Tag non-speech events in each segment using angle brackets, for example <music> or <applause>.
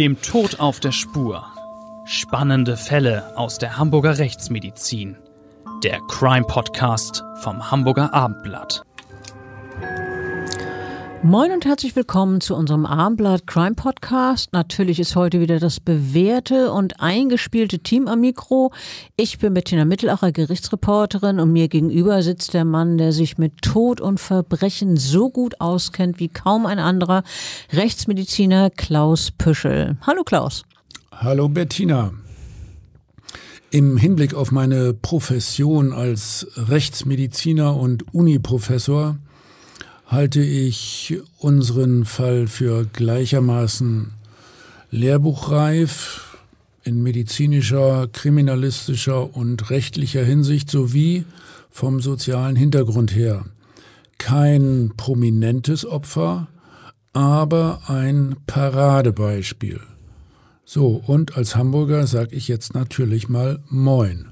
Dem Tod auf der Spur. Spannende Fälle aus der Hamburger Rechtsmedizin. Der Crime Podcast vom Hamburger Abendblatt. Moin und herzlich willkommen zu unserem Armblatt Crime Podcast. Natürlich ist heute wieder das bewährte und eingespielte Team am Mikro. Ich bin Bettina Mittelacher, Gerichtsreporterin und mir gegenüber sitzt der Mann, der sich mit Tod und Verbrechen so gut auskennt wie kaum ein anderer, Rechtsmediziner Klaus Püschel. Hallo Klaus. Hallo Bettina. Im Hinblick auf meine Profession als Rechtsmediziner und Uniprofessor halte ich unseren Fall für gleichermaßen lehrbuchreif in medizinischer, kriminalistischer und rechtlicher Hinsicht sowie vom sozialen Hintergrund her. Kein prominentes Opfer, aber ein Paradebeispiel. So, und als Hamburger sage ich jetzt natürlich mal Moin.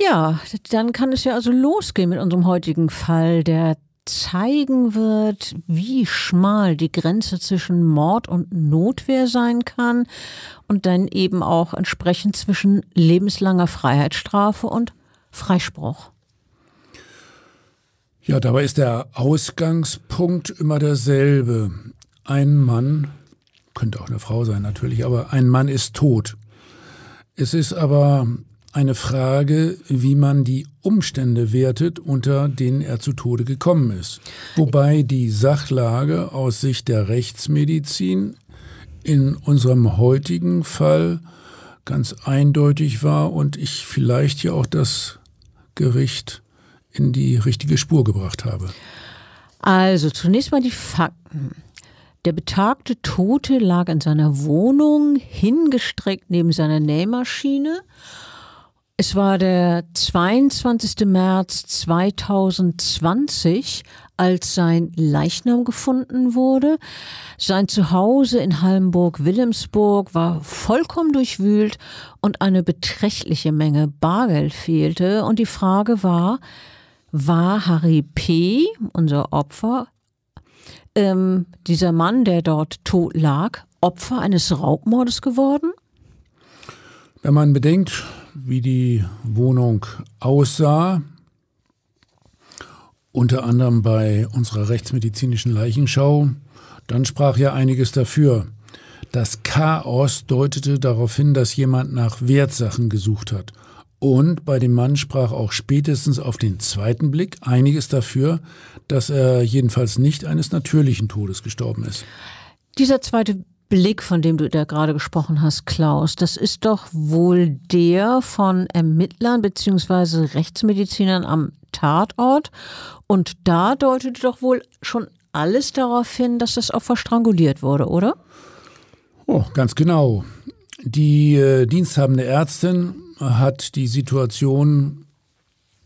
Ja, dann kann es ja also losgehen mit unserem heutigen Fall, der zeigen wird, wie schmal die Grenze zwischen Mord und Notwehr sein kann und dann eben auch entsprechend zwischen lebenslanger Freiheitsstrafe und Freispruch. Ja, dabei ist der Ausgangspunkt immer derselbe. Ein Mann, könnte auch eine Frau sein natürlich, aber ein Mann ist tot. Es ist aber eine Frage, wie man die Umstände wertet, unter denen er zu Tode gekommen ist. Wobei die Sachlage aus Sicht der Rechtsmedizin in unserem heutigen Fall ganz eindeutig war und ich vielleicht ja auch das Gericht in die richtige Spur gebracht habe. Also zunächst mal die Fakten. Der betagte Tote lag in seiner Wohnung hingestreckt neben seiner Nähmaschine es war der 22. März 2020, als sein Leichnam gefunden wurde. Sein Zuhause in halmburg wilhelmsburg war vollkommen durchwühlt und eine beträchtliche Menge Bargeld fehlte. Und die Frage war, war Harry P., unser Opfer, ähm, dieser Mann, der dort tot lag, Opfer eines Raubmordes geworden? Wenn man bedenkt, wie die Wohnung aussah. Unter anderem bei unserer rechtsmedizinischen Leichenschau. Dann sprach ja einiges dafür. Das Chaos deutete darauf hin, dass jemand nach Wertsachen gesucht hat. Und bei dem Mann sprach auch spätestens auf den zweiten Blick einiges dafür, dass er jedenfalls nicht eines natürlichen Todes gestorben ist. Dieser zweite Blick, von dem du da gerade gesprochen hast, Klaus, das ist doch wohl der von Ermittlern bzw. Rechtsmedizinern am Tatort. Und da deutet doch wohl schon alles darauf hin, dass das Opfer stranguliert wurde, oder? Oh, ganz genau. Die äh, diensthabende Ärztin hat die Situation,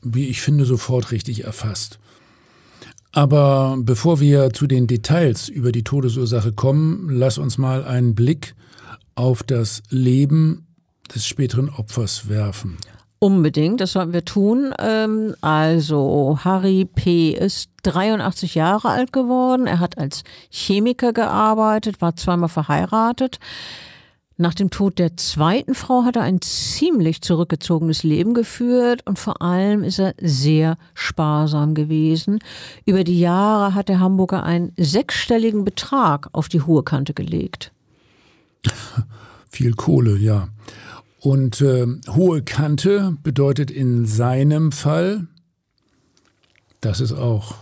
wie ich finde, sofort richtig erfasst. Aber bevor wir zu den Details über die Todesursache kommen, lass uns mal einen Blick auf das Leben des späteren Opfers werfen. Unbedingt, das sollten wir tun. Ähm, also, Harry P. ist 83 Jahre alt geworden. Er hat als Chemiker gearbeitet, war zweimal verheiratet. Nach dem Tod der zweiten Frau hat er ein ziemlich zurückgezogenes Leben geführt und vor allem ist er sehr sparsam gewesen. Über die Jahre hat der Hamburger einen sechsstelligen Betrag auf die hohe Kante gelegt. <laughs> Viel Kohle, ja. Und äh, hohe Kante bedeutet in seinem Fall, das ist auch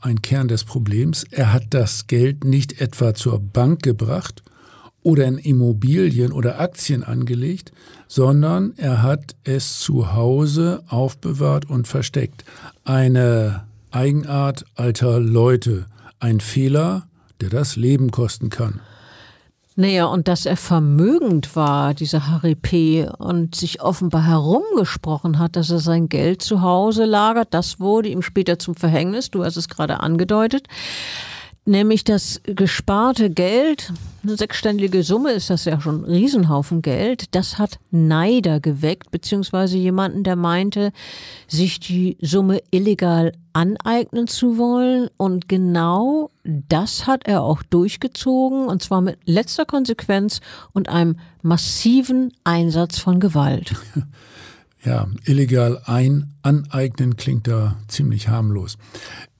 ein Kern des Problems, er hat das Geld nicht etwa zur Bank gebracht, oder in Immobilien oder Aktien angelegt, sondern er hat es zu Hause aufbewahrt und versteckt. Eine Eigenart alter Leute, ein Fehler, der das Leben kosten kann. Naja, und dass er vermögend war, dieser Harry P., und sich offenbar herumgesprochen hat, dass er sein Geld zu Hause lagert, das wurde ihm später zum Verhängnis, du hast es gerade angedeutet nämlich das gesparte Geld, eine sechsstellige Summe ist das ja schon ein Riesenhaufen Geld, das hat Neider geweckt, beziehungsweise jemanden, der meinte, sich die Summe illegal aneignen zu wollen. Und genau das hat er auch durchgezogen, und zwar mit letzter Konsequenz und einem massiven Einsatz von Gewalt. <laughs> Ja, illegal ein aneignen klingt da ziemlich harmlos.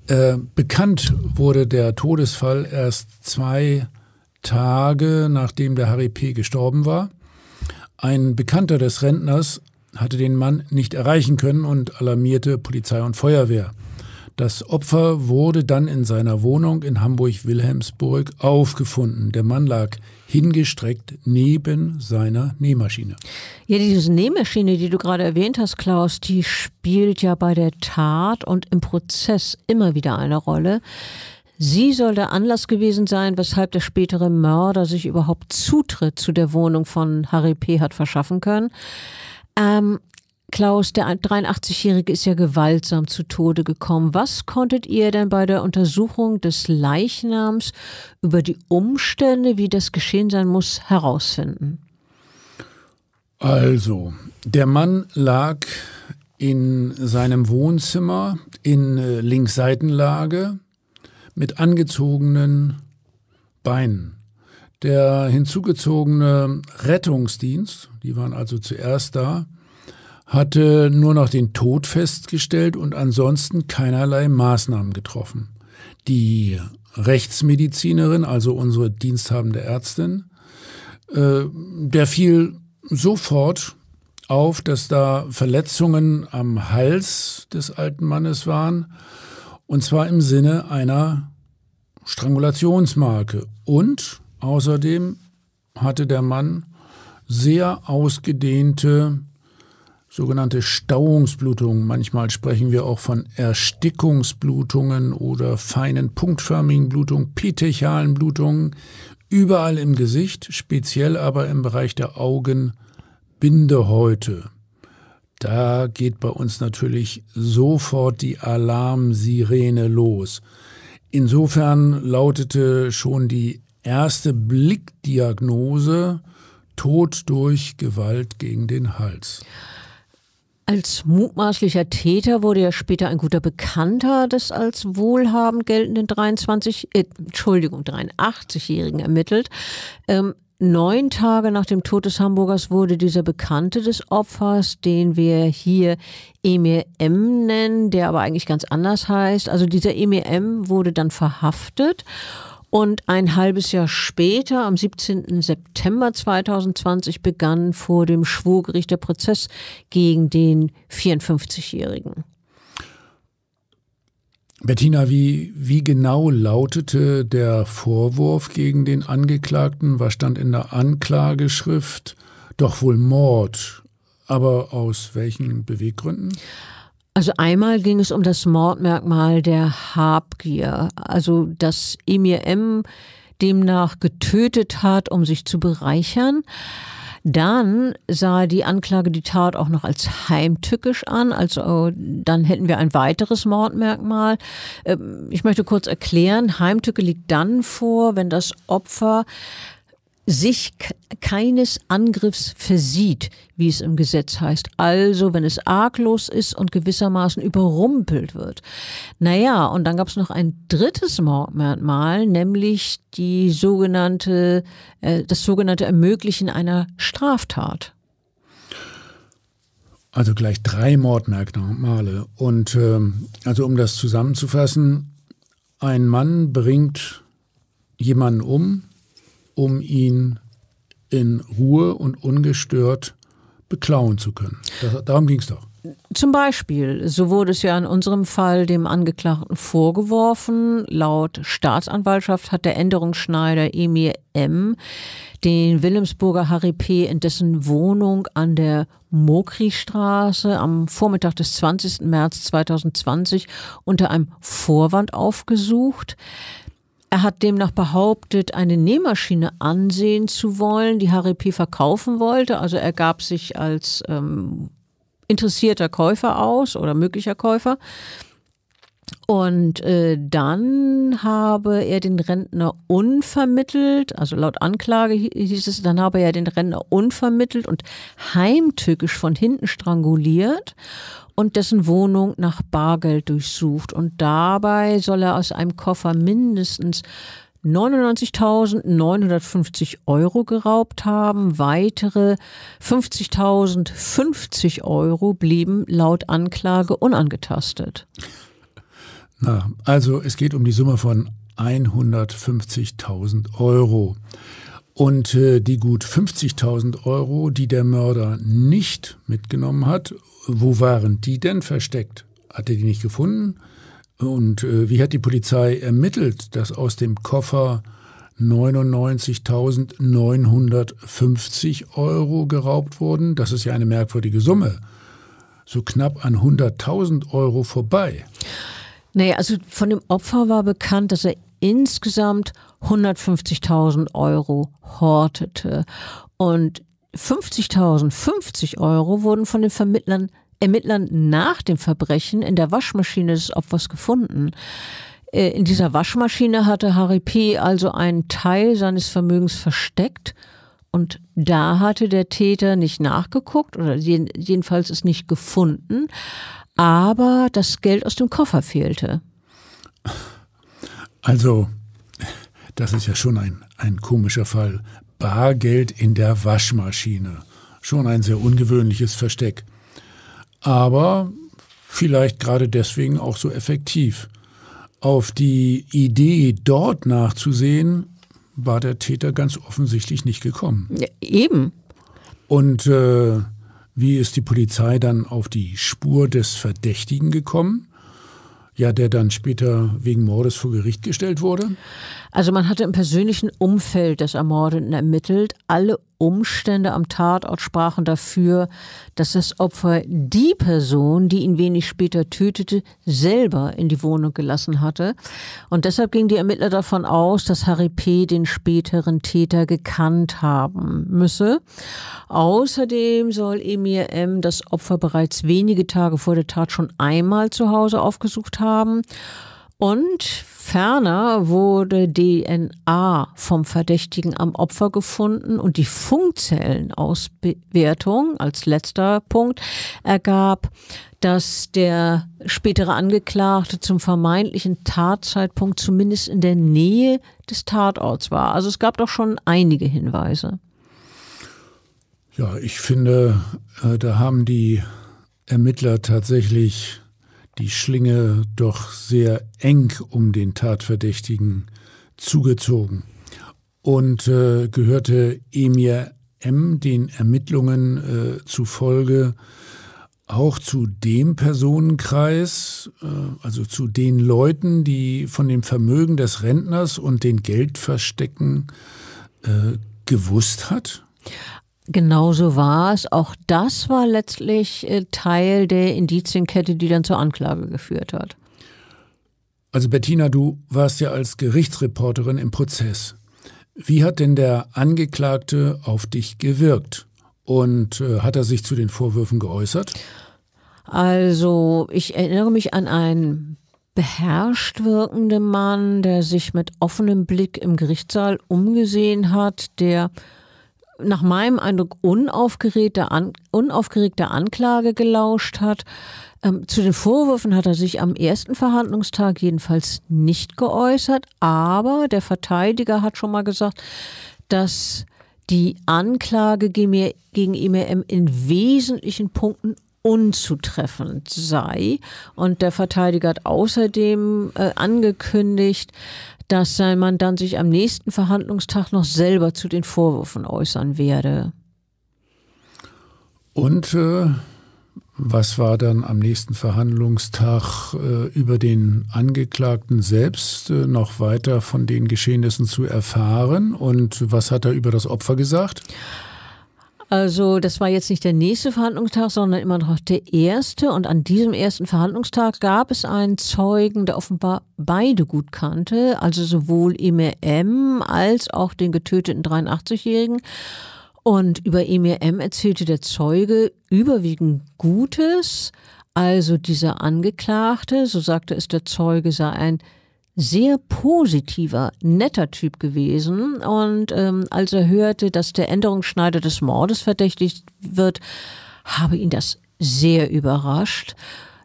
Äh, bekannt wurde der Todesfall erst zwei Tage, nachdem der Harry P. gestorben war. Ein Bekannter des Rentners hatte den Mann nicht erreichen können und alarmierte Polizei und Feuerwehr. Das Opfer wurde dann in seiner Wohnung in Hamburg-Wilhelmsburg aufgefunden. Der Mann lag hingestreckt neben seiner Nähmaschine. Ja, diese Nähmaschine, die du gerade erwähnt hast, Klaus, die spielt ja bei der Tat und im Prozess immer wieder eine Rolle. Sie soll der Anlass gewesen sein, weshalb der spätere Mörder sich überhaupt Zutritt zu der Wohnung von Harry P. hat verschaffen können. Ähm, Klaus, der 83-Jährige, ist ja gewaltsam zu Tode gekommen. Was konntet ihr denn bei der Untersuchung des Leichnams über die Umstände, wie das geschehen sein muss, herausfinden? Also, der Mann lag in seinem Wohnzimmer in äh, Linksseitenlage mit angezogenen Beinen. Der hinzugezogene Rettungsdienst, die waren also zuerst da, hatte nur noch den Tod festgestellt und ansonsten keinerlei Maßnahmen getroffen. Die Rechtsmedizinerin, also unsere diensthabende Ärztin, äh, der fiel sofort auf, dass da Verletzungen am Hals des alten Mannes waren, und zwar im Sinne einer Strangulationsmarke. Und außerdem hatte der Mann sehr ausgedehnte sogenannte Stauungsblutungen. Manchmal sprechen wir auch von Erstickungsblutungen oder feinen punktförmigen Blutungen, petechialen Blutungen. Überall im Gesicht, speziell aber im Bereich der Augen, Bindehäute. Da geht bei uns natürlich sofort die Alarmsirene los. Insofern lautete schon die erste Blickdiagnose Tod durch Gewalt gegen den Hals. Als mutmaßlicher Täter wurde ja später ein guter Bekannter des als wohlhabend geltenden 23, äh, Entschuldigung, 83-Jährigen ermittelt. Ähm, neun Tage nach dem Tod des Hamburgers wurde dieser Bekannte des Opfers, den wir hier Emir M nennen, der aber eigentlich ganz anders heißt. Also dieser Emir M wurde dann verhaftet und ein halbes Jahr später, am 17. September 2020, begann vor dem Schwurgericht der Prozess gegen den 54-Jährigen. Bettina, wie, wie genau lautete der Vorwurf gegen den Angeklagten? Was stand in der Anklageschrift? Doch wohl Mord. Aber aus welchen Beweggründen? Also einmal ging es um das Mordmerkmal der Habgier, also dass Emir M demnach getötet hat, um sich zu bereichern. Dann sah die Anklage die Tat auch noch als heimtückisch an. Also dann hätten wir ein weiteres Mordmerkmal. Ähm, ich möchte kurz erklären, Heimtücke liegt dann vor, wenn das Opfer sich keines Angriffs versieht, wie es im Gesetz heißt. Also, wenn es arglos ist und gewissermaßen überrumpelt wird. Naja, und dann gab es noch ein drittes Mordmerkmal, nämlich die sogenannte, äh, das sogenannte Ermöglichen einer Straftat. Also gleich drei Mordmerkmale. Und ähm, also um das zusammenzufassen, ein Mann bringt jemanden um, um ihn in Ruhe und ungestört beklauen zu können. Das, darum ging es doch. Zum Beispiel, so wurde es ja in unserem Fall dem Angeklagten vorgeworfen, laut Staatsanwaltschaft hat der Änderungsschneider Emir M. den Wilhelmsburger Harry P. in dessen Wohnung an der Mokri-Straße am Vormittag des 20. März 2020 unter einem Vorwand aufgesucht. Er hat demnach behauptet, eine Nähmaschine ansehen zu wollen, die HRP verkaufen wollte. Also er gab sich als ähm, interessierter Käufer aus oder möglicher Käufer. Und äh, dann habe er den Rentner unvermittelt, also laut Anklage hieß es, dann habe er den Rentner unvermittelt und heimtückisch von hinten stranguliert und dessen Wohnung nach Bargeld durchsucht. Und dabei soll er aus einem Koffer mindestens 99.950 Euro geraubt haben. Weitere 50.050 Euro blieben laut Anklage unangetastet. Na, also es geht um die Summe von 150.000 Euro. Und äh, die gut 50.000 Euro, die der Mörder nicht mitgenommen hat wo waren die denn versteckt? Hat er die nicht gefunden? Und äh, wie hat die Polizei ermittelt, dass aus dem Koffer 99.950 Euro geraubt wurden? Das ist ja eine merkwürdige Summe. So knapp an 100.000 Euro vorbei. Naja, also von dem Opfer war bekannt, dass er insgesamt 150.000 Euro hortete. Und 50.000, 50 Euro wurden von den Vermittlern, Ermittlern nach dem Verbrechen in der Waschmaschine des Opfers gefunden. Äh, in dieser Waschmaschine hatte Harry P. also einen Teil seines Vermögens versteckt und da hatte der Täter nicht nachgeguckt oder jedenfalls es nicht gefunden, aber das Geld aus dem Koffer fehlte. Also, das ist ja schon ein, ein komischer Fall. Bargeld in der Waschmaschine. Schon ein sehr ungewöhnliches Versteck. Aber vielleicht gerade deswegen auch so effektiv. Auf die Idee, dort nachzusehen, war der Täter ganz offensichtlich nicht gekommen. eben. Und äh, wie ist die Polizei dann auf die Spur des Verdächtigen gekommen? Ja, der dann später wegen Mordes vor Gericht gestellt wurde? Also man hatte im persönlichen Umfeld des Ermordeten ermittelt. Alle Umstände am Tatort sprachen dafür, dass das Opfer die Person, die ihn wenig später tötete, selber in die Wohnung gelassen hatte. Und deshalb gingen die Ermittler davon aus, dass Harry P. den späteren Täter gekannt haben müsse. Außerdem soll Emir M. das Opfer bereits wenige Tage vor der Tat schon einmal zu Hause aufgesucht haben und ferner wurde DNA vom Verdächtigen am Opfer gefunden und die Funkzellenauswertung als letzter Punkt ergab, dass der spätere Angeklagte zum vermeintlichen Tatzeitpunkt zumindest in der Nähe des Tatorts war. Also es gab doch schon einige Hinweise. Ja, ich finde, äh, da haben die Ermittler tatsächlich die Schlinge doch sehr eng um den Tatverdächtigen zugezogen und äh, gehörte Emir M. den Ermittlungen äh, zufolge auch zu dem Personenkreis, äh, also zu den Leuten, die von dem Vermögen des Rentners und den Geldverstecken äh, gewusst hat? Genau so war es. Auch das war letztlich äh, Teil der Indizienkette, die dann zur Anklage geführt hat. Also Bettina, du warst ja als Gerichtsreporterin im Prozess. Wie hat denn der Angeklagte auf dich gewirkt? Und äh, hat er sich zu den Vorwürfen geäußert? Also, ich erinnere mich an einen beherrscht wirkenden Mann, der sich mit offenem Blick im Gerichtssaal umgesehen hat, der nach meinem Eindruck unaufgeregter, an, unaufgeregter Anklage gelauscht hat. Ähm, zu den Vorwürfen hat er sich am ersten Verhandlungstag jedenfalls nicht geäußert, aber der Verteidiger hat schon mal gesagt, dass die Anklage gegen IMM e in wesentlichen Punkten unzutreffend sei. Und der Verteidiger hat außerdem äh, angekündigt, dass äh, man dann sich am nächsten Verhandlungstag noch selber zu den Vorwürfen äußern werde. Und äh, was war dann am nächsten Verhandlungstag äh, über den Angeklagten selbst äh, noch weiter von den Geschehnissen zu erfahren? Und was hat er über das Opfer gesagt? Also das war jetzt nicht der nächste Verhandlungstag, sondern immer noch der erste. Und an diesem ersten Verhandlungstag gab es einen Zeugen, der offenbar beide gut kannte, also sowohl Emir M. als auch den getöteten 83-Jährigen. Und über Emir M. erzählte der Zeuge überwiegend Gutes. Also dieser Angeklagte, so sagte es der Zeuge, sei ein sehr positiver, netter Typ gewesen. Und ähm, als er hörte, dass der Änderungsschneider des Mordes verdächtigt wird, habe ihn das sehr überrascht.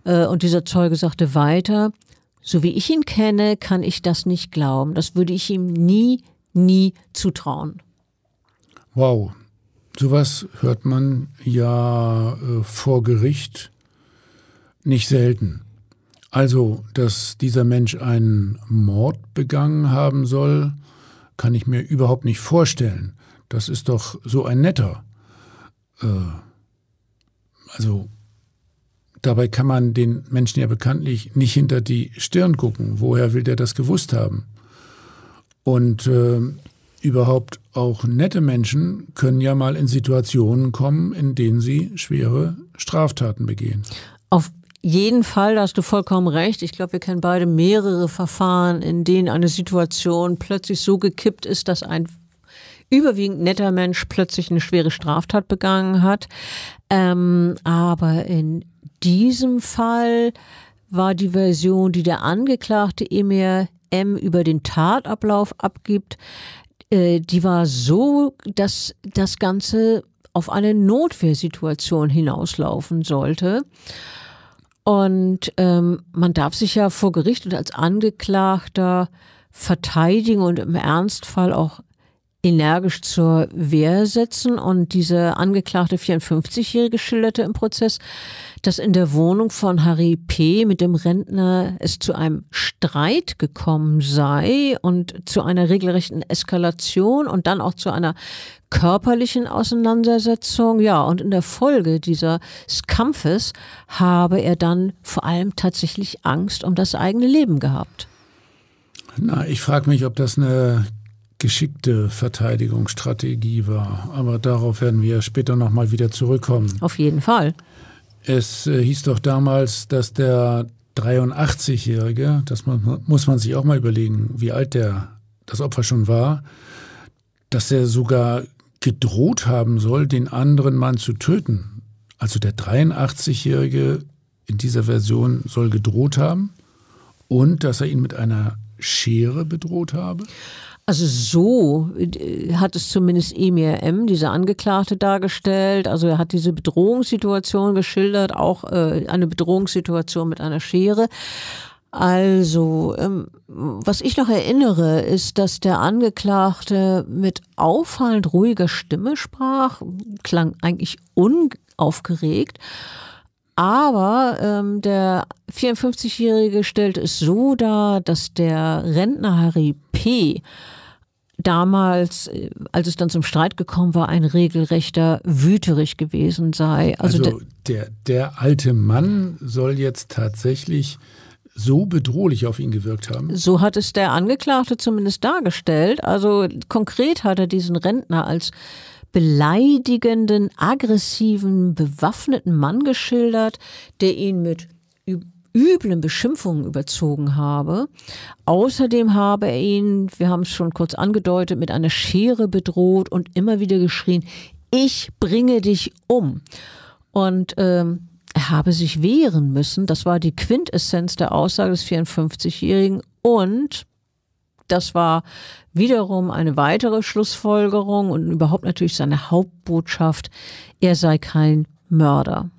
Äh, und dieser Zeuge sagte weiter, so wie ich ihn kenne, kann ich das nicht glauben. Das würde ich ihm nie, nie zutrauen. Wow, sowas hört man ja äh, vor Gericht nicht selten. Also, dass dieser Mensch einen Mord begangen haben soll, kann ich mir überhaupt nicht vorstellen. Das ist doch so ein netter. Äh, also, dabei kann man den Menschen ja bekanntlich nicht hinter die Stirn gucken. Woher will der das gewusst haben? Und äh, überhaupt auch nette Menschen können ja mal in Situationen kommen, in denen sie schwere Straftaten begehen. Auf jeden Fall, da hast du vollkommen recht. Ich glaube, wir kennen beide mehrere Verfahren, in denen eine Situation plötzlich so gekippt ist, dass ein überwiegend netter Mensch plötzlich eine schwere Straftat begangen hat. Ähm, aber in diesem Fall war die Version, die der Angeklagte Emir M über den Tatablauf abgibt, äh, die war so, dass das Ganze auf eine Notwehrsituation hinauslaufen sollte. Und ähm, man darf sich ja vor Gericht und als Angeklagter verteidigen und im Ernstfall auch energisch zur Wehr setzen. Und diese angeklagte 54-Jährige schilderte im Prozess, dass in der Wohnung von Harry P. mit dem Rentner es zu einem Streit gekommen sei und zu einer regelrechten Eskalation und dann auch zu einer körperlichen Auseinandersetzung. Ja, und in der Folge dieses Kampfes habe er dann vor allem tatsächlich Angst um das eigene Leben gehabt. Na, ich frage mich, ob das eine geschickte Verteidigungsstrategie war. Aber darauf werden wir später nochmal wieder zurückkommen. Auf jeden Fall. Es äh, hieß doch damals, dass der 83-Jährige, das man, muss man sich auch mal überlegen, wie alt der, das Opfer schon war, dass er sogar gedroht haben soll, den anderen Mann zu töten. Also der 83-Jährige in dieser Version soll gedroht haben und dass er ihn mit einer Schere bedroht habe? Also so äh, hat es zumindest Emir M., dieser Angeklagte, dargestellt. Also er hat diese Bedrohungssituation geschildert, auch äh, eine Bedrohungssituation mit einer Schere. Also, ähm, was ich noch erinnere, ist, dass der Angeklagte mit auffallend ruhiger Stimme sprach, klang eigentlich unaufgeregt. Aber ähm, der 54-Jährige stellt es so dar, dass der Rentner Harry P. damals, äh, als es dann zum Streit gekommen war, ein regelrechter Wüterich gewesen sei. Also, also der, der alte Mann soll jetzt tatsächlich so bedrohlich auf ihn gewirkt haben. So hat es der Angeklagte zumindest dargestellt. Also konkret hat er diesen Rentner als beleidigenden, aggressiven, bewaffneten Mann geschildert, der ihn mit üblen Beschimpfungen überzogen habe. Außerdem habe er ihn, wir haben es schon kurz angedeutet, mit einer Schere bedroht und immer wieder geschrien, ich bringe dich um. Und ähm, er habe sich wehren müssen. Das war die Quintessenz der Aussage des 54-Jährigen. Und das war wiederum eine weitere Schlussfolgerung und überhaupt natürlich seine Hauptbotschaft, er sei kein Mörder.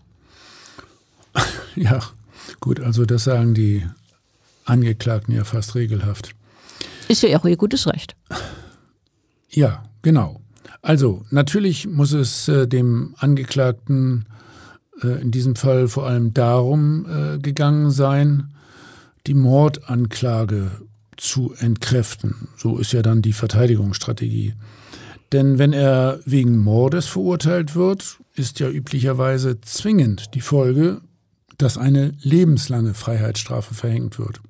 Ja, gut, also das sagen die Angeklagten ja fast regelhaft. Ist ja auch ihr gutes Recht. Ja, genau. Also natürlich muss es äh, dem Angeklagten äh, in diesem Fall vor allem darum äh, gegangen sein, die Mordanklage zu entkräften. So ist ja dann die Verteidigungsstrategie. Denn wenn er wegen Mordes verurteilt wird, ist ja üblicherweise zwingend die Folge, dass eine lebenslange Freiheitsstrafe verhängt wird.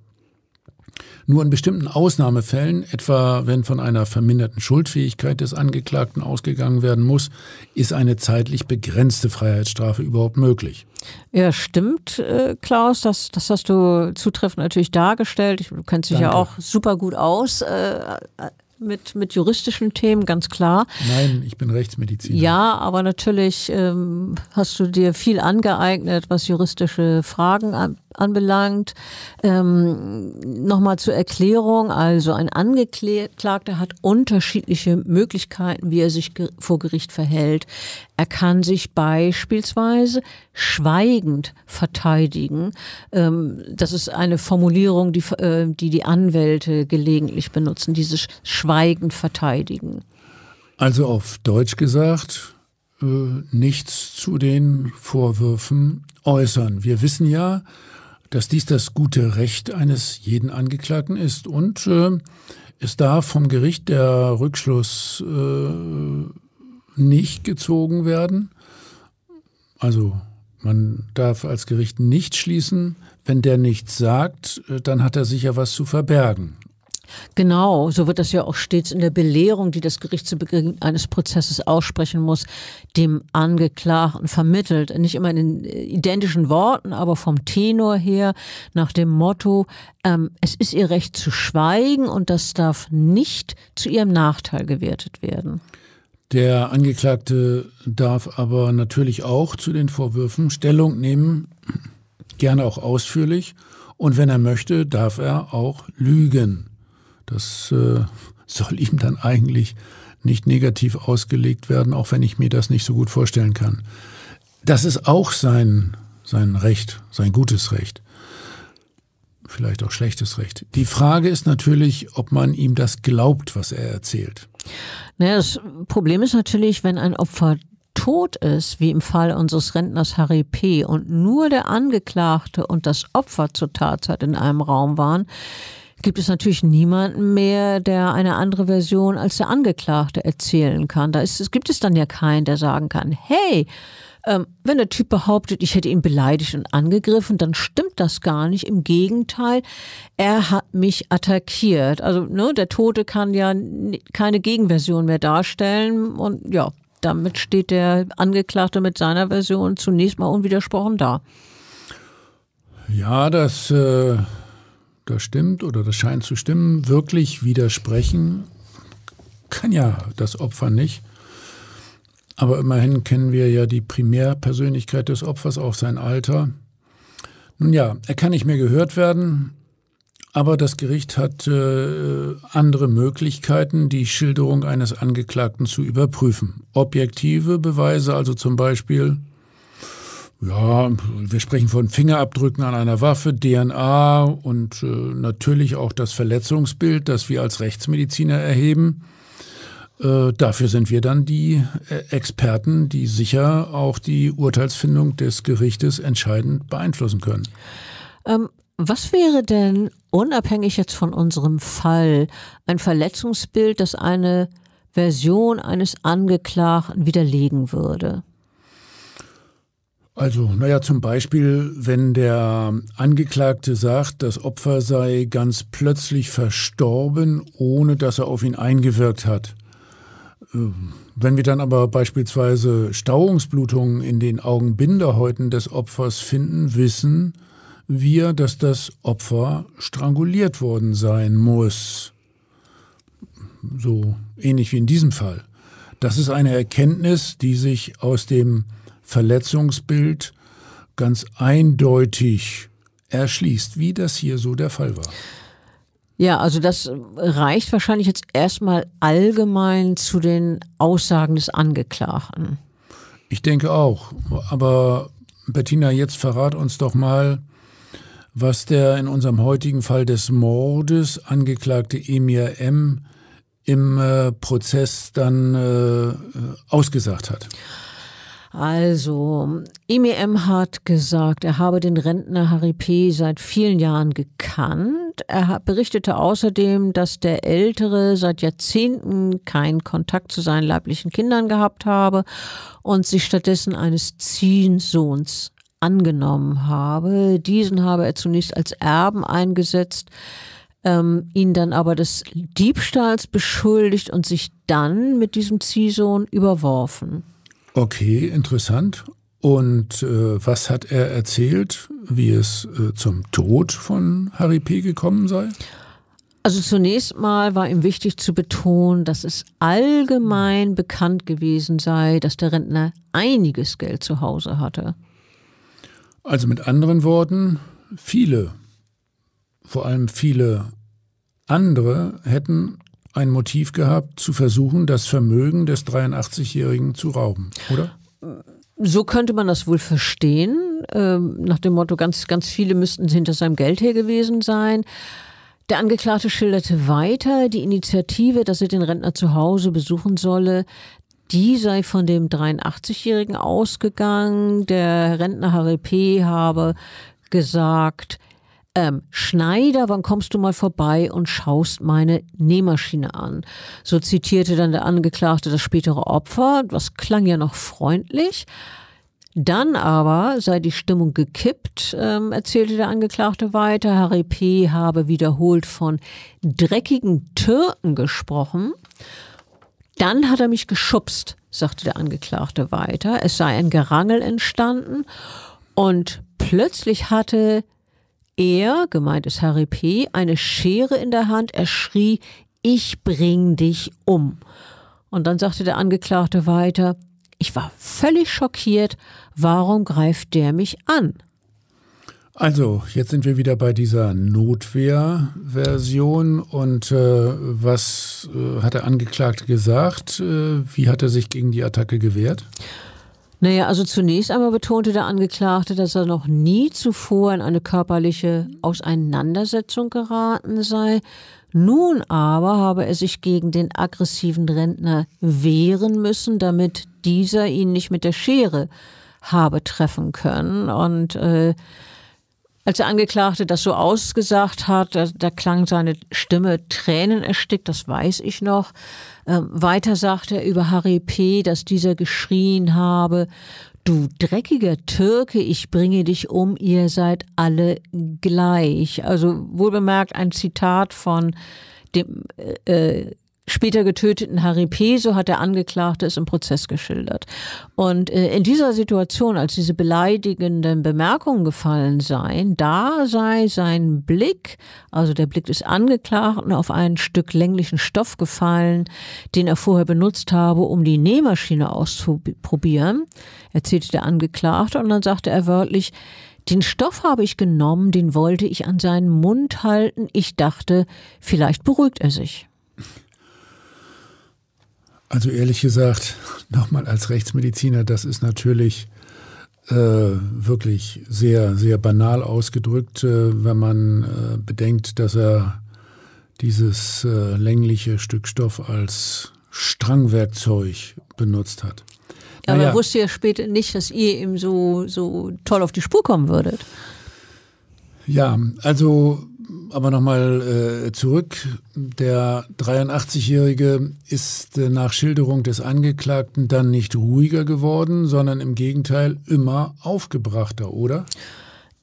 Nur in bestimmten Ausnahmefällen, etwa wenn von einer verminderten Schuldfähigkeit des Angeklagten ausgegangen werden muss, ist eine zeitlich begrenzte Freiheitsstrafe überhaupt möglich. Ja, stimmt, äh, Klaus. Das, das hast du zutreffend natürlich dargestellt. du kennst dich Danke. ja auch super gut aus. Äh, äh, mit, mit juristischen Themen, ganz klar. Nein, ich bin Rechtsmediziner. Ja, aber natürlich ähm, hast du dir viel angeeignet, was juristische Fragen anbelangt. Ähm, Nochmal zur Erklärung, also ein Angeklagter hat unterschiedliche Möglichkeiten, wie er sich ge vor Gericht verhält. Er kann sich beispielsweise schweigend verteidigen. Ähm, das ist eine Formulierung, die, äh, die die Anwälte gelegentlich benutzen, dieses schweigend verteidigen. Also auf Deutsch gesagt, äh, nichts zu den Vorwürfen äußern. Wir wissen ja, dass dies das gute Recht eines jeden Angeklagten ist und äh, es darf vom Gericht der Rückschluss äh, nicht gezogen werden. Also man darf als Gericht nicht schließen, wenn der nichts sagt, äh, dann hat er sicher was zu verbergen. Genau, so wird das ja auch stets in der Belehrung, die das Gericht zu Beginn eines Prozesses aussprechen muss, dem Angeklagten vermittelt. Nicht immer in den äh, identischen Worten, aber vom Tenor her, nach dem Motto, ähm, es ist ihr Recht zu schweigen und das darf nicht zu ihrem Nachteil gewertet werden. Der Angeklagte darf aber natürlich auch zu den Vorwürfen Stellung nehmen, gerne auch ausführlich. Und wenn er möchte, darf er auch lügen. Das äh, soll ihm dann eigentlich nicht negativ ausgelegt werden, auch wenn ich mir das nicht so gut vorstellen kann. Das ist auch sein, sein Recht, sein gutes Recht. Vielleicht auch schlechtes Recht. Die Frage ist natürlich, ob man ihm das glaubt, was er erzählt. Naja, das Problem ist natürlich, wenn ein Opfer tot ist, wie im Fall unseres Rentners Harry P., und nur der Angeklagte und das Opfer zur Tatzeit in einem Raum waren, gibt es natürlich niemanden mehr, der eine andere Version als der Angeklagte erzählen kann. Da ist, gibt es dann ja keinen, der sagen kann, hey, ähm, wenn der Typ behauptet, ich hätte ihn beleidigt und angegriffen, dann stimmt das gar nicht. Im Gegenteil, er hat mich attackiert. Also ne, der Tote kann ja keine Gegenversion mehr darstellen und ja, damit steht der Angeklagte mit seiner Version zunächst mal unwidersprochen da. Ja, das äh, das stimmt oder das scheint zu stimmen, wirklich widersprechen, kann ja das Opfer nicht. Aber immerhin kennen wir ja die Primärpersönlichkeit des Opfers, auch sein Alter. Nun ja, er kann nicht mehr gehört werden, aber das Gericht hat äh, andere Möglichkeiten, die Schilderung eines Angeklagten zu überprüfen. Objektive Beweise, also zum Beispiel ja, wir sprechen von Fingerabdrücken an einer Waffe, DNA und äh, natürlich auch das Verletzungsbild, das wir als Rechtsmediziner erheben. Äh, dafür sind wir dann die äh, Experten, die sicher auch die Urteilsfindung des Gerichtes entscheidend beeinflussen können. Ähm, was wäre denn, unabhängig jetzt von unserem Fall, ein Verletzungsbild, das eine Version eines Angeklagten widerlegen würde? Also, naja, zum Beispiel, wenn der Angeklagte sagt, das Opfer sei ganz plötzlich verstorben, ohne dass er auf ihn eingewirkt hat. Ähm, wenn wir dann aber beispielsweise Stauungsblutungen in den Augenbinderhäuten des Opfers finden, wissen wir, dass das Opfer stranguliert worden sein muss. So ähnlich wie in diesem Fall. Das ist eine Erkenntnis, die sich aus dem Verletzungsbild ganz eindeutig erschließt, wie das hier so der Fall war. Ja, also das reicht wahrscheinlich jetzt erstmal allgemein zu den Aussagen des Angeklagten. Ich denke auch. Aber Bettina, jetzt verrat uns doch mal, was der in unserem heutigen Fall des Mordes angeklagte Emir M. im äh, Prozess dann äh, äh ausgesagt hat. Ja. Also, IMEM hat gesagt, er habe den Rentner Harry P. seit vielen Jahren gekannt. Er berichtete außerdem, dass der Ältere seit Jahrzehnten keinen Kontakt zu seinen leiblichen Kindern gehabt habe und sich stattdessen eines Ziehsohns angenommen habe. Diesen habe er zunächst als Erben eingesetzt ähm, ihn dann aber des Diebstahls beschuldigt und sich dann mit diesem Ziehsohn überworfen. Okay, interessant. Und äh, was hat er erzählt, wie es äh, zum Tod von Harry P. gekommen sei? Also zunächst mal war ihm wichtig zu betonen, dass es allgemein bekannt gewesen sei, dass der Rentner einiges Geld zu Hause hatte. Also mit anderen Worten, viele, vor allem viele andere hätten ein Motiv gehabt, zu versuchen, das Vermögen des 83-Jährigen zu rauben, oder? So könnte man das wohl verstehen, ähm, nach dem Motto, ganz, ganz viele müssten hinter seinem Geld her gewesen sein. Der Angeklagte schilderte weiter die Initiative, dass er den Rentner zu Hause besuchen solle. Die sei von dem 83-Jährigen ausgegangen. Der Rentner Harry P. habe gesagt, ähm, Schneider, wann kommst du mal vorbei und schaust meine Nähmaschine an? So zitierte dann der Angeklagte das spätere Opfer, Das klang ja noch freundlich. Dann aber sei die Stimmung gekippt, ähm, erzählte der Angeklagte weiter. Harry P. habe wiederholt von dreckigen Türken gesprochen. Dann hat er mich geschubst, sagte der Angeklagte weiter. Es sei ein Gerangel entstanden und plötzlich hatte er, gemeint ist Harry P., eine Schere in der Hand. Er schrie, ich bring dich um. Und dann sagte der Angeklagte weiter, ich war völlig schockiert, warum greift der mich an? Also, jetzt sind wir wieder bei dieser Notwehrversion. Und äh, was äh, hat der Angeklagte gesagt? Äh, wie hat er sich gegen die Attacke gewehrt? Naja, also zunächst einmal betonte der Angeklagte, dass er noch nie zuvor in eine körperliche Auseinandersetzung geraten sei. Nun aber habe er sich gegen den aggressiven Rentner wehren müssen, damit dieser ihn nicht mit der Schere habe treffen können. Und äh, als der Angeklagte das so ausgesagt hat, da, da klang seine Stimme Tränen erstickt, das weiß ich noch. Ähm, weiter sagt er über Harry P., dass dieser geschrien habe, Du dreckiger Türke, ich bringe dich um, ihr seid alle gleich. Also wohl bemerkt ein Zitat von dem äh, äh später getöteten Harry P., so hat der Angeklagte es im Prozess geschildert. Und äh, in dieser Situation, als diese beleidigenden Bemerkungen gefallen seien, da sei sein Blick, also der Blick des Angeklagten, auf ein Stück länglichen Stoff gefallen, den er vorher benutzt habe, um die Nähmaschine auszuprobieren, erzählte der Angeklagte. Und dann sagte er wörtlich, den Stoff habe ich genommen, den wollte ich an seinen Mund halten. Ich dachte, vielleicht beruhigt er sich. Also ehrlich gesagt, <laughs> nochmal als Rechtsmediziner, das ist natürlich äh, wirklich sehr, sehr banal ausgedrückt, äh, wenn man äh, bedenkt, dass er dieses äh, längliche Stück Stoff als Strangwerkzeug benutzt hat. Ja, naja. aber wusste ja später nicht, dass ihr ihm so, so toll auf die Spur kommen würdet. Ja, also aber nochmal äh, zurück. Der 83-Jährige ist äh, nach Schilderung des Angeklagten dann nicht ruhiger geworden, sondern im Gegenteil immer aufgebrachter, oder?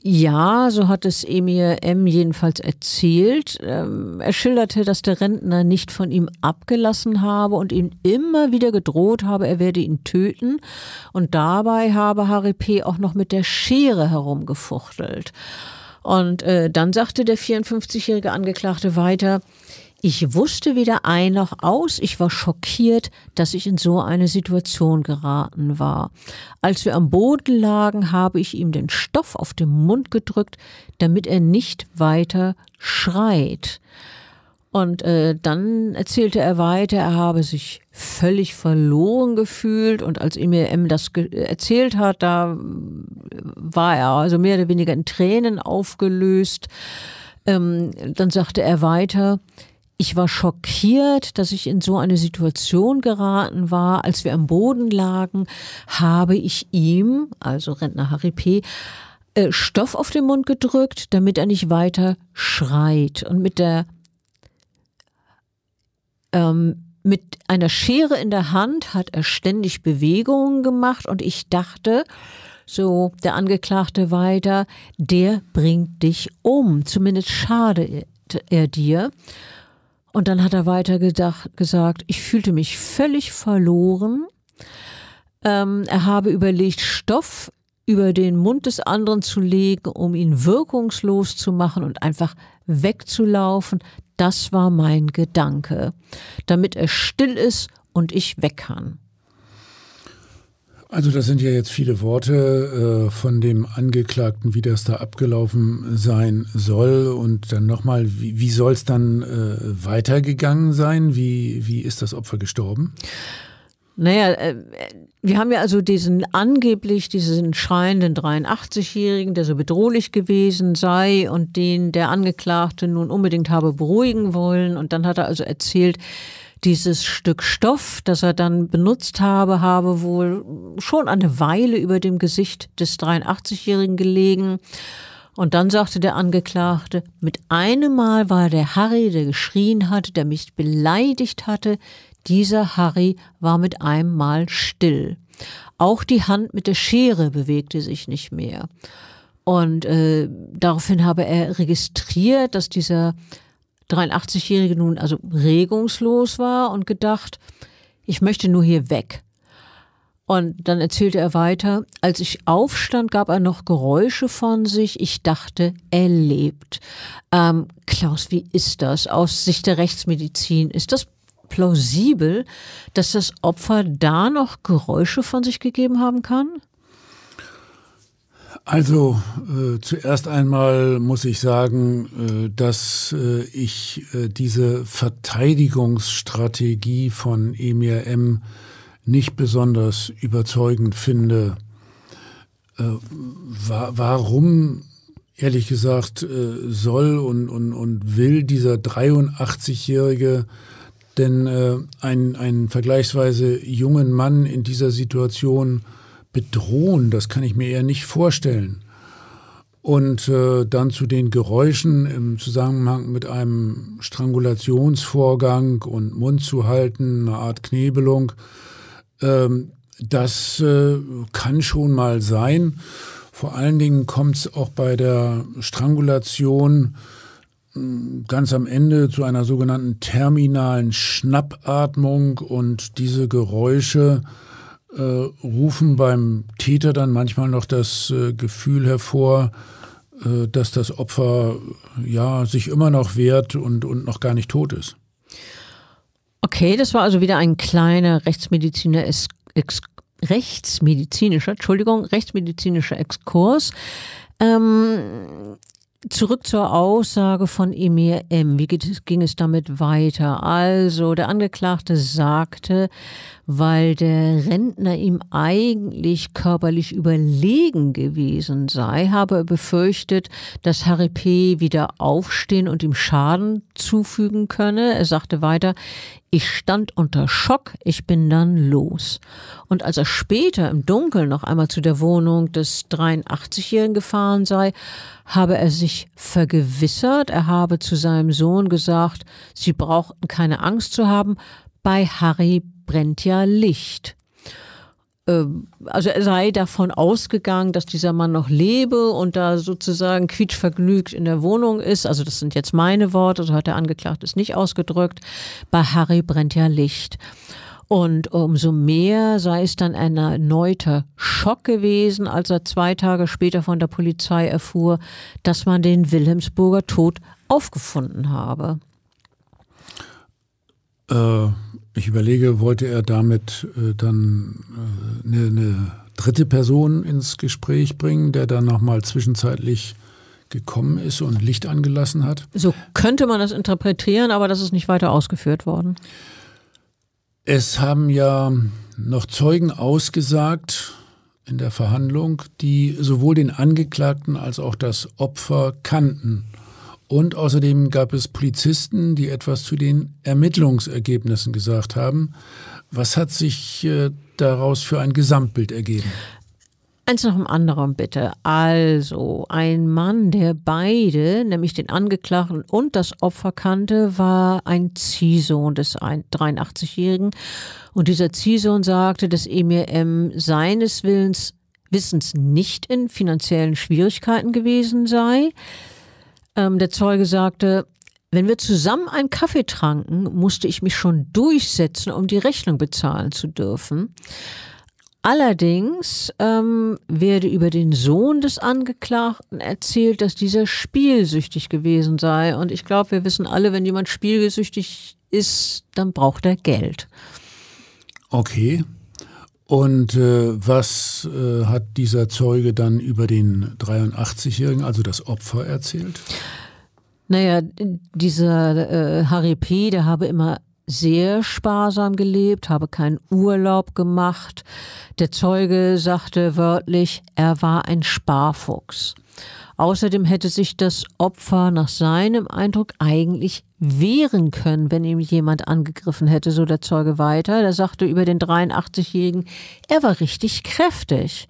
Ja, so hat es Emir M. jedenfalls erzählt. Ähm, er schilderte, dass der Rentner nicht von ihm abgelassen habe und ihm immer wieder gedroht habe, er werde ihn töten. Und dabei habe Harry P. auch noch mit der Schere herumgefuchtelt. Und äh, dann sagte der 54-jährige Angeklagte weiter, ich wusste weder ein noch aus. Ich war schockiert, dass ich in so eine Situation geraten war. Als wir am Boden lagen, habe ich ihm den Stoff auf den Mund gedrückt, damit er nicht weiter schreit. Und äh, dann erzählte er weiter, er habe sich völlig verloren gefühlt und als ihm das äh, erzählt hat, da äh, war er also mehr oder weniger in Tränen aufgelöst. Ähm, dann sagte er weiter, ich war schockiert, dass ich in so eine Situation geraten war. Als wir am Boden lagen, habe ich ihm, also Rentner Harry P., äh, Stoff auf den Mund gedrückt, damit er nicht weiter schreit. Und mit der ähm, mit einer Schere in der Hand hat er ständig Bewegungen gemacht und ich dachte, so der Angeklagte weiter, der bringt dich um. Zumindest schadet er dir. Und dann hat er weiter gedacht, gesagt, ich fühlte mich völlig verloren. Ähm, er habe überlegt, Stoff über den Mund des anderen zu legen, um ihn wirkungslos zu machen und einfach wegzulaufen. Das war mein Gedanke, damit es still ist und ich weg kann. Also das sind ja jetzt viele Worte äh, von dem Angeklagten, wie das da abgelaufen sein soll. Und dann nochmal, wie, wie soll es dann äh, weitergegangen sein? Wie, wie ist das Opfer gestorben? Naja, äh, wir haben ja also diesen angeblich, diesen schreienden 83-Jährigen, der so bedrohlich gewesen sei und den der Angeklagte nun unbedingt habe beruhigen wollen. Und dann hat er also erzählt, dieses Stück Stoff, das er dann benutzt habe, habe wohl schon eine Weile über dem Gesicht des 83-Jährigen gelegen. Und dann sagte der Angeklagte, mit einem Mal war der Harry, der geschrien hatte, der mich beleidigt hatte, dieser Harry war mit einem Mal still. Auch die Hand mit der Schere bewegte sich nicht mehr. Und äh, daraufhin habe er registriert, dass dieser 83-Jährige nun also regungslos war und gedacht, ich möchte nur hier weg. Und dann erzählte er weiter, als ich aufstand, gab er noch Geräusche von sich. Ich dachte, er lebt. Ähm, Klaus, wie ist das aus Sicht der Rechtsmedizin? Ist das plausibel, dass das Opfer da noch Geräusche von sich gegeben haben kann? Also äh, zuerst einmal muss ich sagen, äh, dass äh, ich äh, diese Verteidigungsstrategie von Emir M nicht besonders überzeugend finde. Äh, wa warum, ehrlich gesagt, äh, soll und, und, und will dieser 83-jährige denn äh, ein, einen vergleichsweise jungen Mann in dieser Situation bedrohen, das kann ich mir eher nicht vorstellen. Und äh, dann zu den Geräuschen im Zusammenhang mit einem Strangulationsvorgang und Mund zu halten, eine Art Knebelung, ähm, das äh, kann schon mal sein. Vor allen Dingen kommt es auch bei der Strangulation ganz am Ende zu einer sogenannten terminalen Schnappatmung und diese Geräusche äh, rufen beim Täter dann manchmal noch das äh, Gefühl hervor, äh, dass das Opfer ja sich immer noch wehrt und, und noch gar nicht tot ist. Okay, das war also wieder ein kleiner Rechtsmediziner Ex rechtsmedizinischer, Entschuldigung, rechtsmedizinischer Exkurs. Ähm, Zurück zur Aussage von Emir M. Wie ging es damit weiter? Also, der Angeklagte sagte, weil der Rentner ihm eigentlich körperlich überlegen gewesen sei, habe er befürchtet, dass Harry P. wieder aufstehen und ihm Schaden zufügen könne. Er sagte weiter, ich stand unter Schock, ich bin dann los. Und als er später im Dunkeln noch einmal zu der Wohnung des 83-Jährigen gefahren sei, habe er sich vergewissert, er habe zu seinem Sohn gesagt, sie brauchten keine Angst zu haben, bei Harry brennt ja Licht. Ähm, also er sei davon ausgegangen, dass dieser Mann noch lebe und da sozusagen quietschvergnügt in der Wohnung ist. Also das sind jetzt meine Worte, so hat der Angeklagte es nicht ausgedrückt. Bei Harry brennt ja Licht. Und umso mehr sei es dann ein erneuter Schock gewesen, als er zwei Tage später von der Polizei erfuhr, dass man den Wilhelmsburger Tod aufgefunden habe. Äh, ich überlege, wollte er damit äh, dann eine äh, ne, ne dritte Person ins Gespräch bringen, der dann nochmal zwischenzeitlich gekommen ist und Licht angelassen hat? So könnte man das interpretieren, aber das ist nicht weiter ausgeführt worden. Es haben ja noch Zeugen ausgesagt in der Verhandlung, die sowohl den Angeklagten als auch das Opfer kannten. Und außerdem gab es Polizisten, die etwas zu den Ermittlungsergebnissen gesagt haben. Was hat sich äh, daraus für ein Gesamtbild ergeben? Eins nach dem anderen bitte. Also, ein Mann, der beide, nämlich den Angeklagten und das Opfer kannte, war ein Ziehsohn des 83-Jährigen. Und dieser Ziehsohn sagte, dass Emir M. seines Willens, Wissens nicht in finanziellen Schwierigkeiten gewesen sei. Ähm, der Zeuge sagte, wenn wir zusammen einen Kaffee tranken, musste ich mich schon durchsetzen, um die Rechnung bezahlen zu dürfen. Allerdings ähm, werde über den Sohn des Angeklagten erzählt, dass dieser spielsüchtig gewesen sei. Und ich glaube, wir wissen alle, wenn jemand spielsüchtig ist, dann braucht er Geld. Okay. Und äh, was äh, hat dieser Zeuge dann über den 83-Jährigen, also das Opfer, erzählt? Naja, dieser äh, Harry P., der habe immer sehr sparsam gelebt, habe keinen Urlaub gemacht. Der Zeuge sagte wörtlich, er war ein Sparfuchs. Außerdem hätte sich das Opfer nach seinem Eindruck eigentlich wehren können, wenn ihm jemand angegriffen hätte, so der Zeuge weiter. Der sagte über den 83-Jährigen, er war richtig kräftig.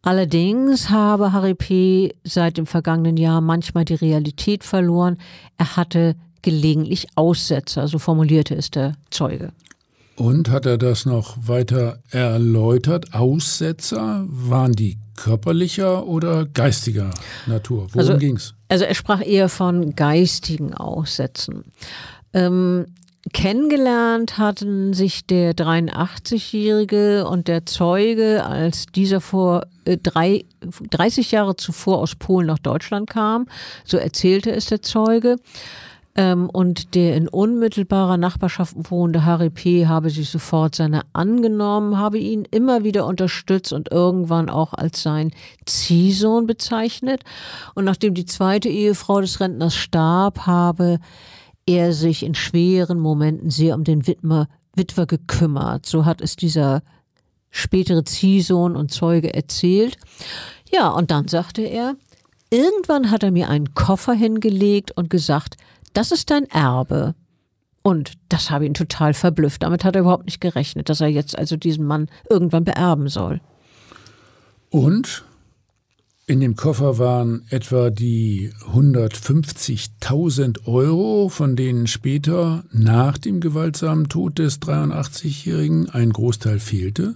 Allerdings habe Harry P. seit dem vergangenen Jahr manchmal die Realität verloren. Er hatte gelegentlich Aussetzer, so formulierte es der Zeuge. Und hat er das noch weiter erläutert? Aussetzer waren die körperlicher oder geistiger Natur? Worum also, ging's? Also er sprach eher von geistigen Aussätzen. Ähm, kennengelernt hatten sich der 83-Jährige und der Zeuge, als dieser vor äh, drei, 30 Jahre zuvor aus Polen nach Deutschland kam. So erzählte es der Zeuge. Ähm, und der in unmittelbarer Nachbarschaft wohnende Harry P. habe sich sofort seiner angenommen, habe ihn immer wieder unterstützt und irgendwann auch als sein Ziehsohn bezeichnet. Und nachdem die zweite Ehefrau des Rentners starb, habe er sich in schweren Momenten sehr um den Widmer, Witwer gekümmert. So hat es dieser spätere Ziehsohn und Zeuge erzählt. Ja, und dann sagte er, irgendwann hat er mir einen Koffer hingelegt und gesagt, das ist dein Erbe. Und das habe ihn total verblüfft. Damit hat er überhaupt nicht gerechnet, dass er jetzt also diesen Mann irgendwann beerben soll. Und in dem Koffer waren etwa die 150.000 Euro, von denen später nach dem gewaltsamen Tod des 83-Jährigen ein Großteil fehlte.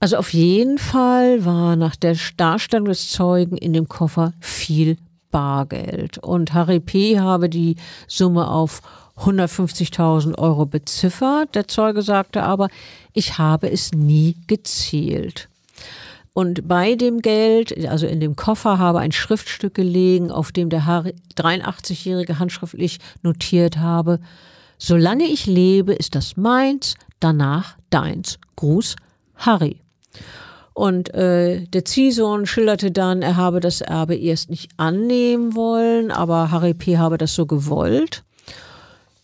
Also auf jeden Fall war nach der Darstellung des Zeugen in dem Koffer viel Bargeld. Und Harry P. habe die Summe auf 150.000 Euro beziffert. Der Zeuge sagte aber, ich habe es nie gezählt. Und bei dem Geld, also in dem Koffer, habe ein Schriftstück gelegen, auf dem der 83-Jährige handschriftlich notiert habe, solange ich lebe, ist das meins, danach deins. Gruß, Harry. Und äh, der Ziehsohn schilderte dann, er habe das Erbe erst nicht annehmen wollen, aber Harry P. habe das so gewollt.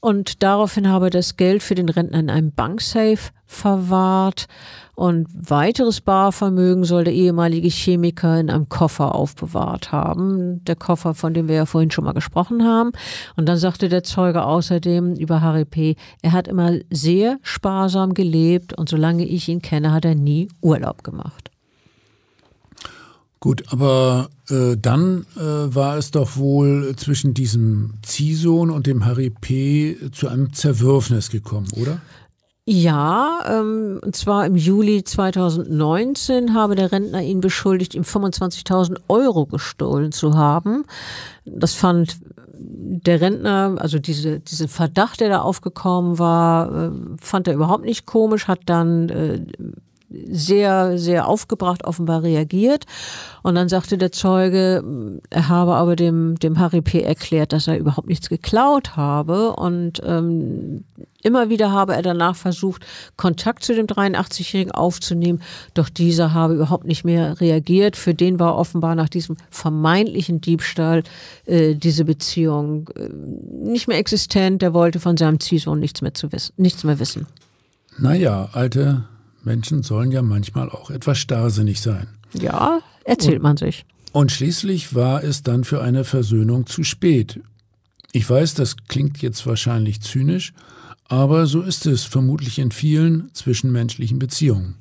Und daraufhin habe er das Geld für den Rentner in einem Banksafe verwahrt. Und weiteres Barvermögen soll der ehemalige Chemiker in einem Koffer aufbewahrt haben. Der Koffer, von dem wir ja vorhin schon mal gesprochen haben. Und dann sagte der Zeuge außerdem über Harry P., er hat immer sehr sparsam gelebt und solange ich ihn kenne, hat er nie Urlaub gemacht. Gut, aber äh, dann äh, war es doch wohl zwischen diesem Ziehsohn und dem Harry P. zu einem Zerwürfnis gekommen, oder? Ja, ähm, und zwar im Juli 2019 habe der Rentner ihn beschuldigt, ihm 25.000 Euro gestohlen zu haben. Das fand der Rentner, also diese, diesen Verdacht, der da aufgekommen war, äh, fand er überhaupt nicht komisch, hat dann äh, sehr, sehr aufgebracht offenbar reagiert. Und dann sagte der Zeuge, er habe aber dem, dem Harry P. erklärt, dass er überhaupt nichts geklaut habe. Und ähm, immer wieder habe er danach versucht, Kontakt zu dem 83-Jährigen aufzunehmen. Doch dieser habe überhaupt nicht mehr reagiert. Für den war offenbar nach diesem vermeintlichen Diebstahl äh, diese Beziehung äh, nicht mehr existent. Der wollte von seinem Ziehsohn nichts mehr, zu wissen, nichts mehr wissen. Naja, alte Menschen sollen ja manchmal auch etwas starrsinnig sein. Ja, erzählt und, man sich. Und schließlich war es dann für eine Versöhnung zu spät. Ich weiß, das klingt jetzt wahrscheinlich zynisch, aber so ist es vermutlich in vielen zwischenmenschlichen Beziehungen.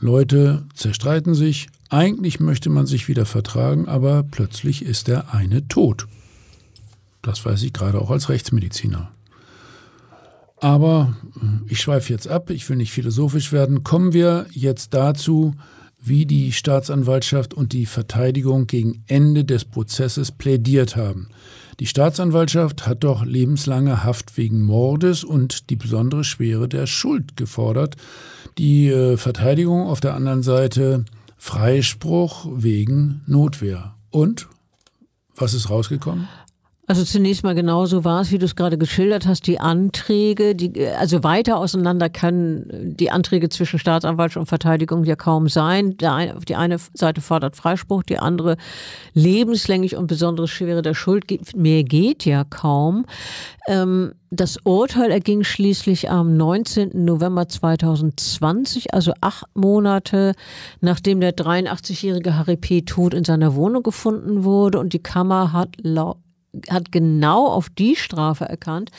Leute zerstreiten sich, eigentlich möchte man sich wieder vertragen, aber plötzlich ist der eine tot. Das weiß ich gerade auch als Rechtsmediziner. Aber äh, ich schweife jetzt ab, ich will nicht philosophisch werden. Kommen wir jetzt dazu, wie die Staatsanwaltschaft und die Verteidigung gegen Ende des Prozesses plädiert haben. Die Staatsanwaltschaft hat doch lebenslange Haft wegen Mordes und die besondere Schwere der Schuld gefordert. Die äh, Verteidigung auf der anderen Seite Freispruch wegen Notwehr. Und was ist rausgekommen? Also zunächst mal genauso war es, wie du es gerade geschildert hast. Die Anträge, die, also weiter auseinander können die Anträge zwischen Staatsanwaltschaft und Verteidigung ja kaum sein. die eine Seite fordert Freispruch, die andere lebenslänglich und besondere Schwere der Schuld. Mehr geht ja kaum. Ähm, das Urteil erging schließlich am 19. November 2020, also acht Monate nachdem der 83-jährige Harry P. tot in seiner Wohnung gefunden wurde. Und die Kammer hat laut hat genau auf die Strafe erkannt,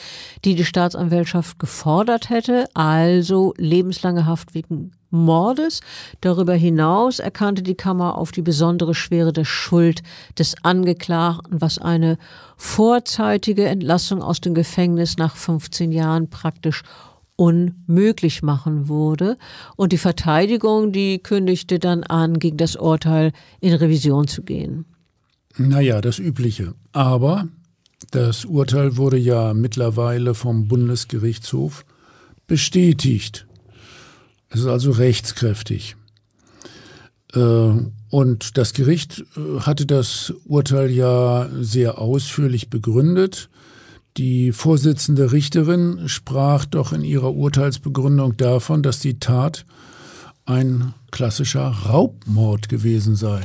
die die Staatsanwaltschaft gefordert hätte, also lebenslange Haft wegen Mordes. Darüber hinaus erkannte die Kammer auf die besondere Schwere der Schuld des Angeklagten, was eine vorzeitige Entlassung aus dem Gefängnis nach 15 Jahren praktisch unmöglich machen würde. Und die Verteidigung, die kündigte dann an, gegen das Urteil in Revision zu gehen. Naja, das Übliche. Aber das Urteil wurde ja mittlerweile vom Bundesgerichtshof bestätigt. Es ist also rechtskräftig. Äh, und das Gericht äh, hatte das Urteil ja sehr ausführlich begründet. Die Vorsitzende Richterin sprach doch in ihrer Urteilsbegründung davon, dass die Tat ein klassischer Raubmord gewesen sei.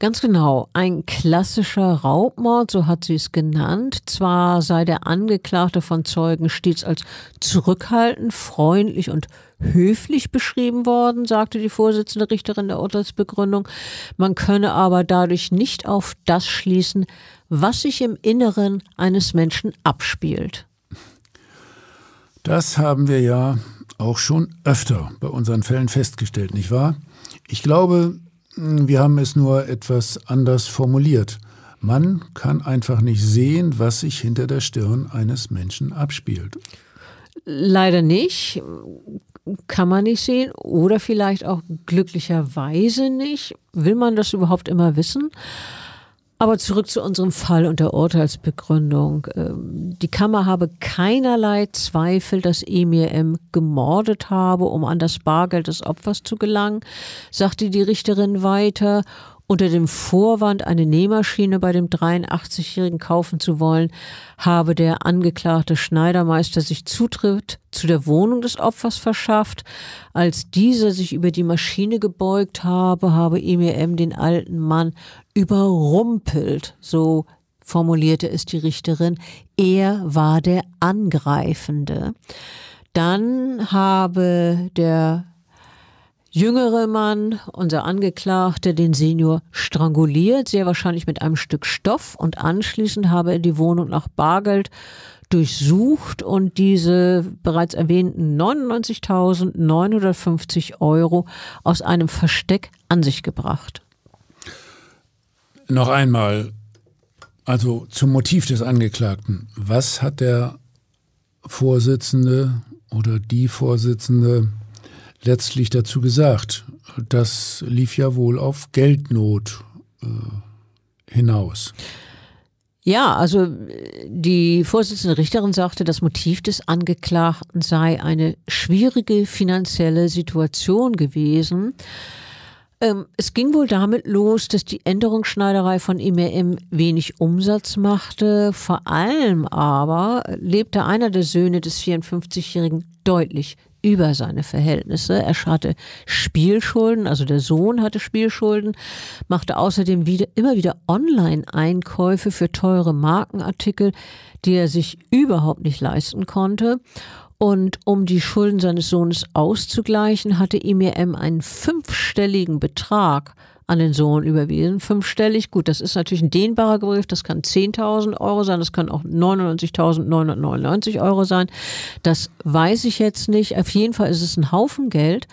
Ganz genau, ein klassischer Raubmord, so hat sie es genannt. Zwar sei der Angeklagte von Zeugen stets als zurückhaltend, freundlich und höflich beschrieben worden, sagte die Vorsitzende Richterin der Urteilsbegründung. Man könne aber dadurch nicht auf das schließen, was sich im Inneren eines Menschen abspielt. Das haben wir ja auch schon öfter bei unseren Fällen festgestellt, nicht wahr? Ich glaube, wir haben es nur etwas anders formuliert. Man kann einfach nicht sehen, was sich hinter der Stirn eines Menschen abspielt. Leider nicht. Kann man nicht sehen oder vielleicht auch glücklicherweise nicht. Will man das überhaupt immer wissen? Aber zurück zu unserem Fall und der Urteilsbegründung. Ähm, die Kammer habe keinerlei Zweifel, dass Emir M. gemordet habe, um an das Bargeld des Opfers zu gelangen, sagte die Richterin weiter. Unter dem Vorwand, eine Nähmaschine bei dem 83-Jährigen kaufen zu wollen, habe der angeklagte Schneidermeister sich Zutritt zu der Wohnung des Opfers verschafft. Als dieser sich über die Maschine gebeugt habe, habe EMM den alten Mann überrumpelt, so formulierte es die Richterin. Er war der Angreifende. Dann habe der jüngere Mann, unser Angeklagter, den Senior stranguliert, sehr wahrscheinlich mit einem Stück Stoff und anschließend habe er die Wohnung nach Bargeld durchsucht und diese bereits erwähnten 99.950 Euro aus einem Versteck an sich gebracht. Noch einmal, also zum Motiv des Angeklagten. Was hat der Vorsitzende oder die Vorsitzende letztlich dazu gesagt? Das lief ja wohl auf Geldnot äh, hinaus. Ja, also äh, die Vorsitzende Richterin sagte, das Motiv des Angeklagten sei eine schwierige finanzielle Situation gewesen. Ähm, es ging wohl damit los, dass die Änderungsschneiderei von IMM e e wenig Umsatz machte. Vor allem aber lebte einer der Söhne des 54-Jährigen deutlich über seine Verhältnisse. Er hatte Spielschulden, also der Sohn hatte Spielschulden, machte außerdem wieder, immer wieder Online-Einkäufe für teure Markenartikel, die er sich überhaupt nicht leisten konnte. Und um die Schulden seines Sohnes auszugleichen, hatte IMM einen fünfstelligen Betrag an den Sohn überwiesen, fünfstellig. Gut, das ist natürlich ein dehnbarer Begriff, das kann 10.000 Euro sein, das kann auch 99.999 Euro sein. Das weiß ich jetzt nicht. Auf jeden Fall ist es ein Haufen Geld.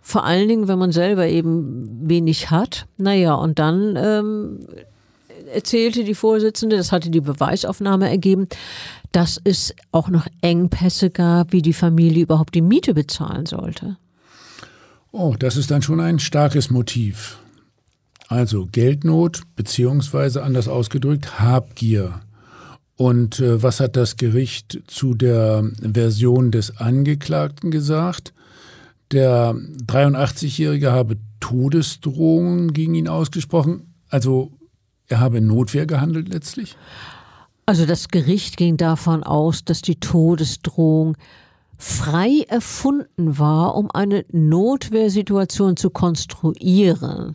Vor allen Dingen, wenn man selber eben wenig hat. Naja, und dann ähm, erzählte die Vorsitzende, das hatte die Beweisaufnahme ergeben, dass es auch noch Engpässe gab, wie die Familie überhaupt die Miete bezahlen sollte. Oh, das ist dann schon ein starkes Motiv. Also Geldnot, beziehungsweise anders ausgedrückt Habgier. Und äh, was hat das Gericht zu der Version des Angeklagten gesagt? Der 83-Jährige habe Todesdrohungen gegen ihn ausgesprochen. Also er habe in Notwehr gehandelt letztlich? Also das Gericht ging davon aus, dass die Todesdrohung frei erfunden war, um eine Notwehrsituation zu konstruieren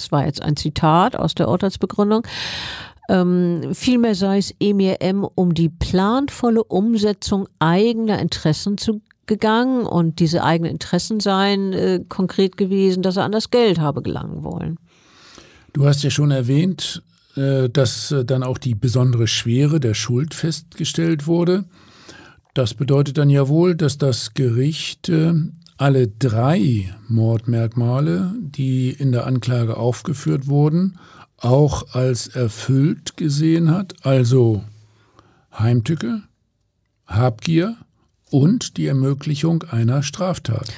das war jetzt ein Zitat aus der Urteilsbegründung, ähm, vielmehr sei es Emir M. um die planvolle Umsetzung eigener Interessen zu gegangen und diese eigenen Interessen seien äh, konkret gewesen, dass er an das Geld habe gelangen wollen. Du hast ja schon erwähnt, äh, dass äh, dann auch die besondere Schwere der Schuld festgestellt wurde. Das bedeutet dann ja wohl, dass das Gericht äh, alle drei Mordmerkmale, die in der Anklage aufgeführt wurden, auch als erfüllt gesehen hat, also Heimtücke, Habgier und die Ermöglichung einer Straftat.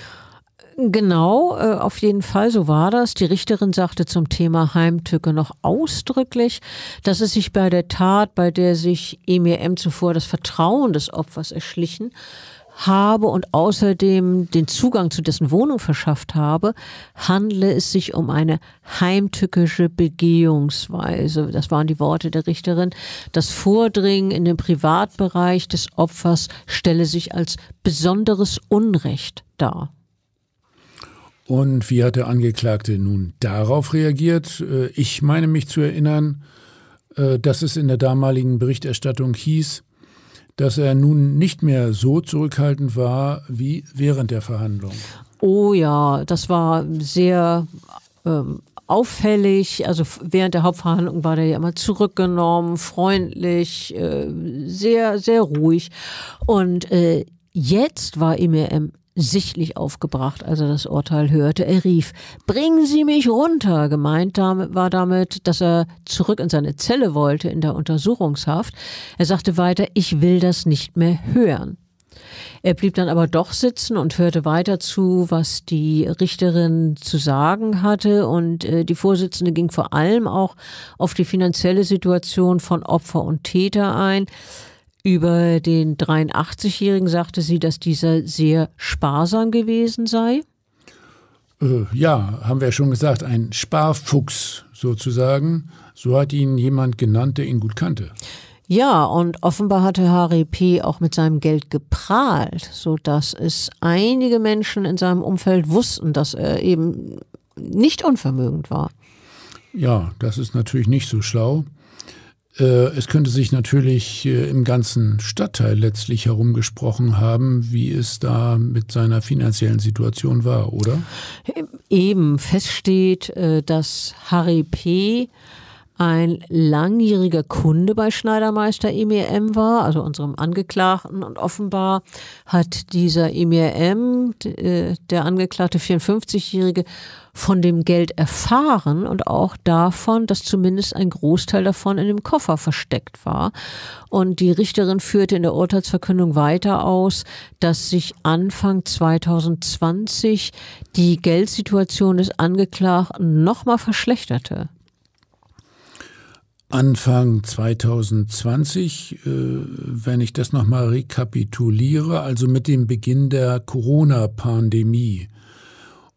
Genau, äh, auf jeden Fall, so war das. Die Richterin sagte zum Thema Heimtücke noch ausdrücklich, dass es sich bei der Tat, bei der sich Emir M. zuvor das Vertrauen des Opfers erschlichen, habe und außerdem den Zugang zu dessen Wohnung verschafft habe, handle es sich um eine heimtückische Begehungsweise. Das waren die Worte der Richterin. Das Vordringen in den Privatbereich des Opfers stelle sich als besonderes Unrecht dar. Und wie hat der Angeklagte nun darauf reagiert? Äh, ich meine mich zu erinnern, äh, dass es in der damaligen Berichterstattung hieß, dass er nun nicht mehr so zurückhaltend war wie während der Verhandlung. Oh ja, das war sehr ähm, auffällig. Also während der Hauptverhandlung war der ja immer zurückgenommen, freundlich, äh, sehr, sehr ruhig. Und äh, jetzt war ihm ja sichtlich aufgebracht, als er das Urteil hörte. Er rief, bringen Sie mich runter. Gemeint war damit, dass er zurück in seine Zelle wollte in der Untersuchungshaft. Er sagte weiter, ich will das nicht mehr hören. Er blieb dann aber doch sitzen und hörte weiter zu, was die Richterin zu sagen hatte. Und äh, die Vorsitzende ging vor allem auch auf die finanzielle Situation von Opfer und Täter ein. Über den 83-Jährigen sagte sie, dass dieser sehr sparsam gewesen sei. Äh, ja, haben wir schon gesagt, ein Sparfuchs sozusagen. So hat ihn jemand genannt, der ihn gut kannte. Ja, und offenbar hatte Harry P. auch mit seinem Geld geprahlt, sodass es einige Menschen in seinem Umfeld wussten, dass er eben nicht unvermögend war. Ja, das ist natürlich nicht so schlau. Äh, es könnte sich natürlich äh, im ganzen Stadtteil letztlich herumgesprochen haben, wie es da mit seiner finanziellen Situation war, oder? Eben feststeht, äh, dass Harry P ein langjähriger Kunde bei Schneidermeister EMEM war, also unserem Angeklagten. Und offenbar hat dieser EMEM, äh, der angeklagte 54-Jährige, von dem Geld erfahren und auch davon, dass zumindest ein Großteil davon in dem Koffer versteckt war. Und die Richterin führte in der Urteilsverkündung weiter aus, dass sich Anfang 2020 die Geldsituation des Angeklagten nochmal verschlechterte. Anfang 2020, äh, wenn ich das nochmal rekapituliere, also mit dem Beginn der Corona-Pandemie.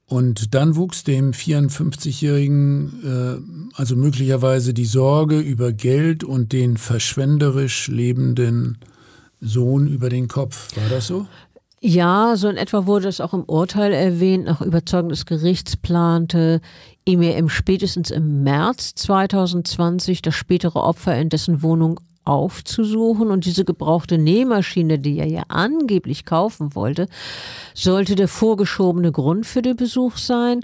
Und dann wuchs dem 54-Jährigen äh, also möglicherweise die Sorge über Geld und den verschwenderisch lebenden Sohn über den Kopf. War das so? Ja, so in etwa wurde es auch im Urteil erwähnt, nach Überzeugung des Gerichts plante die mir im spätestens im März 2020 das spätere Opfer in dessen Wohnung aufzusuchen und diese gebrauchte Nähmaschine, die er ja angeblich kaufen wollte, sollte der vorgeschobene Grund für den Besuch sein.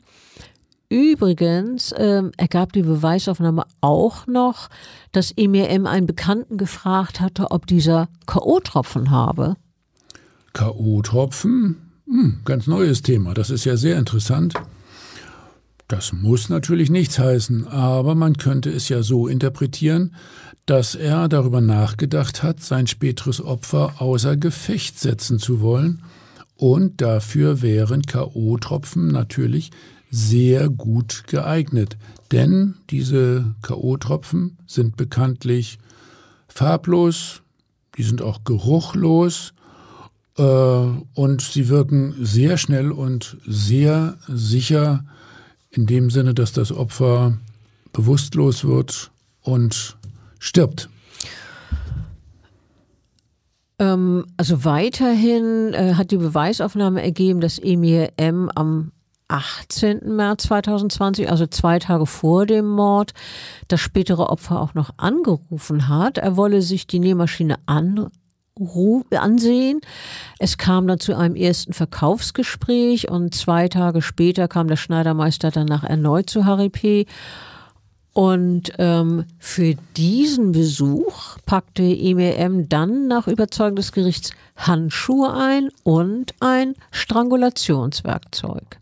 Übrigens ähm, ergab die Beweisaufnahme auch noch, dass Emir M. einen Bekannten gefragt hatte, ob dieser K.O.-Tropfen habe. K.O.-Tropfen? Hm, ganz neues Thema, das ist ja sehr interessant. Das muss natürlich nichts heißen, aber man könnte es ja so interpretieren, dass er darüber nachgedacht hat, sein späteres Opfer außer Gefecht setzen zu wollen, und dafür wären KO-Tropfen natürlich sehr gut geeignet, denn diese KO-Tropfen sind bekanntlich farblos, die sind auch geruchlos äh, und sie wirken sehr schnell und sehr sicher in dem Sinne, dass das Opfer bewusstlos wird und stirbt. Ähm, also weiterhin äh, hat die Beweisaufnahme ergeben, dass Emir M. am 18. März 2020, also zwei Tage vor dem Mord, das spätere Opfer auch noch angerufen hat. Er wolle sich die Nähmaschine an, ansehen. Es kam dann zu einem ersten Verkaufsgespräch und zwei Tage später kam der Schneidermeister danach erneut zu Harry P. Und ähm, für diesen Besuch packte EMM dann nach Überzeugung des Gerichts Handschuhe ein und ein Strangulationswerkzeug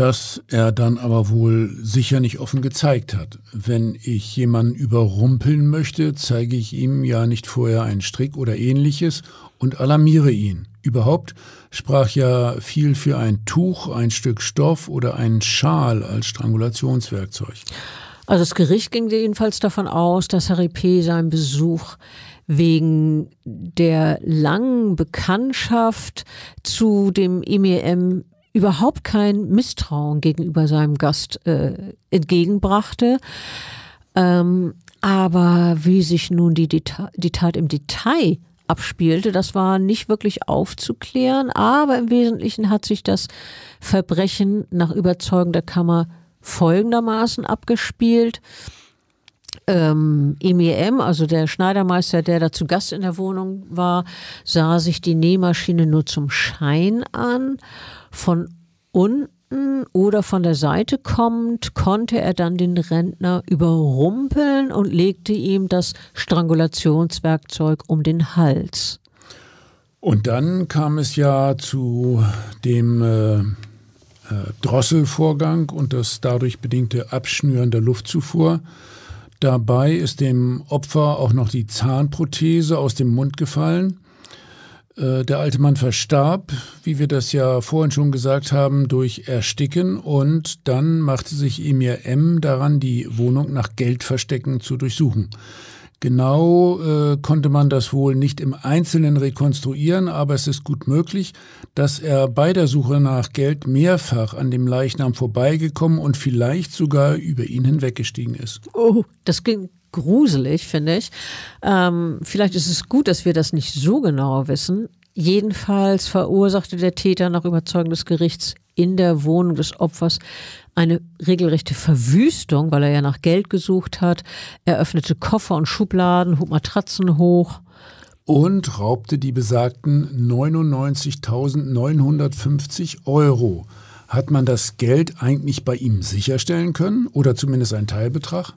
das er dann aber wohl sicher nicht offen gezeigt hat. Wenn ich jemanden überrumpeln möchte, zeige ich ihm ja nicht vorher einen Strick oder ähnliches und alarmiere ihn. Überhaupt sprach ja viel für ein Tuch, ein Stück Stoff oder einen Schal als Strangulationswerkzeug. Also das Gericht ging jedenfalls davon aus, dass Harry P. seinen Besuch wegen der langen Bekanntschaft zu dem EMEM e überhaupt kein Misstrauen gegenüber seinem Gast äh, entgegenbrachte. Ähm, aber wie sich nun die, Deta die Tat im Detail abspielte, das war nicht wirklich aufzuklären. Aber im Wesentlichen hat sich das Verbrechen nach überzeugender Kammer folgendermaßen abgespielt. Ähm, MEM, also der Schneidermeister, der da zu Gast in der Wohnung war, sah sich die Nähmaschine nur zum Schein an von unten oder von der Seite kommend, konnte er dann den Rentner überrumpeln und legte ihm das Strangulationswerkzeug um den Hals. Und dann kam es ja zu dem äh, äh, Drosselvorgang und das dadurch bedingte Abschnüren der Luftzufuhr. Dabei ist dem Opfer auch noch die Zahnprothese aus dem Mund gefallen. Äh, der alte Mann verstarb, wie wir das ja vorhin schon gesagt haben, durch Ersticken und dann machte sich Emir M. daran, die Wohnung nach Geldverstecken zu durchsuchen. Genau äh, konnte man das wohl nicht im Einzelnen rekonstruieren, aber es ist gut möglich, dass er bei der Suche nach Geld mehrfach an dem Leichnam vorbeigekommen und vielleicht sogar über ihn hinweggestiegen ist. Oh, das ging, gruselig, finde ich. Ähm, vielleicht ist es gut, dass wir das nicht so genau wissen. Jedenfalls verursachte der Täter nach Überzeugung des Gerichts in der Wohnung des Opfers eine regelrechte Verwüstung, weil er ja nach Geld gesucht hat. Er öffnete Koffer und Schubladen, hob Matratzen hoch. Und raubte die besagten 99.950 Euro. Hat man das Geld eigentlich bei ihm sicherstellen können oder zumindest einen Teilbetrag?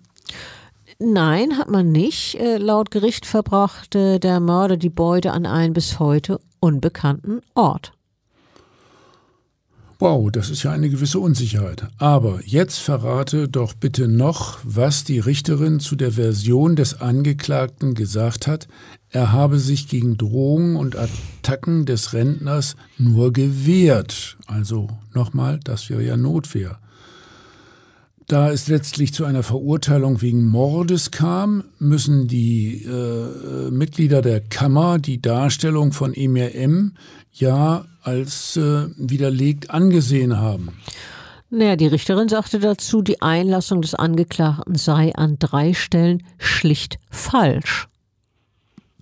Nein, hat man nicht. Äh, laut Gericht verbrachte der Mörder die Beute an einen bis heute unbekannten Ort. Wow, das ist ja eine gewisse Unsicherheit. Aber jetzt verrate doch bitte noch, was die Richterin zu der Version des Angeklagten gesagt hat. Er habe sich gegen Drohungen und Attacken des Rentners nur gewehrt. Also nochmal, das wäre ja Notwehr. Da es letztlich zu einer Verurteilung wegen Mordes kam, müssen die äh, Mitglieder der Kammer die Darstellung von Emir M. ja als äh, widerlegt angesehen haben. Naja, die Richterin sagte dazu, die Einlassung des Angeklagten sei an drei Stellen schlicht falsch.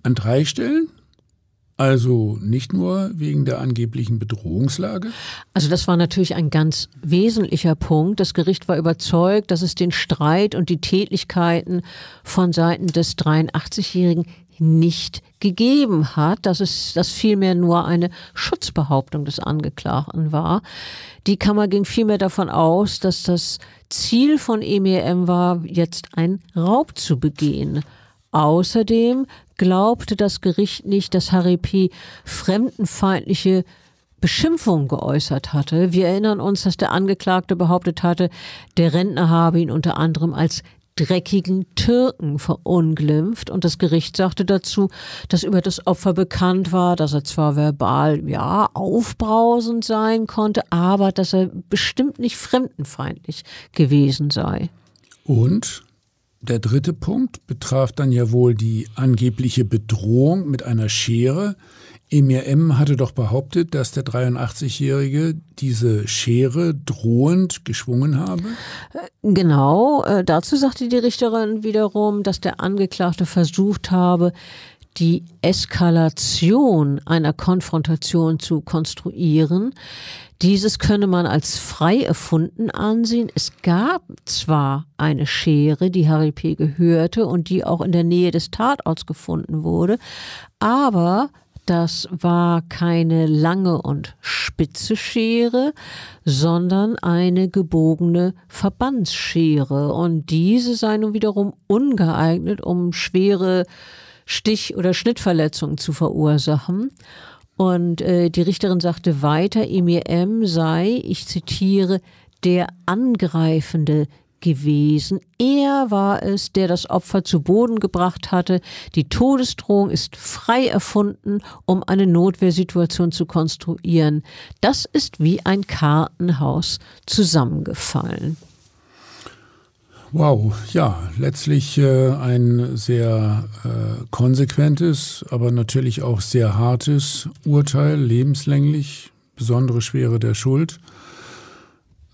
An drei Stellen? Also nicht nur wegen der angeblichen Bedrohungslage? Also das war natürlich ein ganz wesentlicher Punkt. Das Gericht war überzeugt, dass es den Streit und die Tätlichkeiten von Seiten des 83-Jährigen nicht gegeben hat, dass es dass vielmehr nur eine Schutzbehauptung des Angeklagten war. Die Kammer ging vielmehr davon aus, dass das Ziel von EMEM e war, jetzt einen Raub zu begehen. Außerdem glaubte das Gericht nicht, dass Harry P. fremdenfeindliche Beschimpfungen geäußert hatte. Wir erinnern uns, dass der Angeklagte behauptet hatte, der Rentner habe ihn unter anderem als dreckigen Türken verunglimpft und das Gericht sagte dazu, dass über das Opfer bekannt war, dass er zwar verbal ja aufbrausend sein konnte, aber dass er bestimmt nicht fremdenfeindlich gewesen sei. Und der dritte Punkt betraf dann ja wohl die angebliche Bedrohung mit einer Schere. Emir M. hatte doch behauptet, dass der 83-Jährige diese Schere drohend geschwungen habe? Äh, genau, äh, dazu sagte die Richterin wiederum, dass der Angeklagte versucht habe, die Eskalation einer Konfrontation zu konstruieren. Dieses könne man als frei erfunden ansehen. Es gab zwar eine Schere, die Harry P. gehörte und die auch in der Nähe des Tatorts gefunden wurde, aber das war keine lange und spitze Schere, sondern eine gebogene Verbandsschere. Und diese sei nun wiederum ungeeignet, um schwere Stich- oder Schnittverletzungen zu verursachen. Und äh, die Richterin sagte weiter, Emir M. sei, ich zitiere, der Angreifende gewesen. Er war es, der das Opfer zu Boden gebracht hatte. Die Todesdrohung ist frei erfunden, um eine Notwehrsituation zu konstruieren. Das ist wie ein Kartenhaus zusammengefallen. Wow, ja, letztlich äh, ein sehr äh, konsequentes, aber natürlich auch sehr hartes Urteil, lebenslänglich, besondere Schwere der Schuld.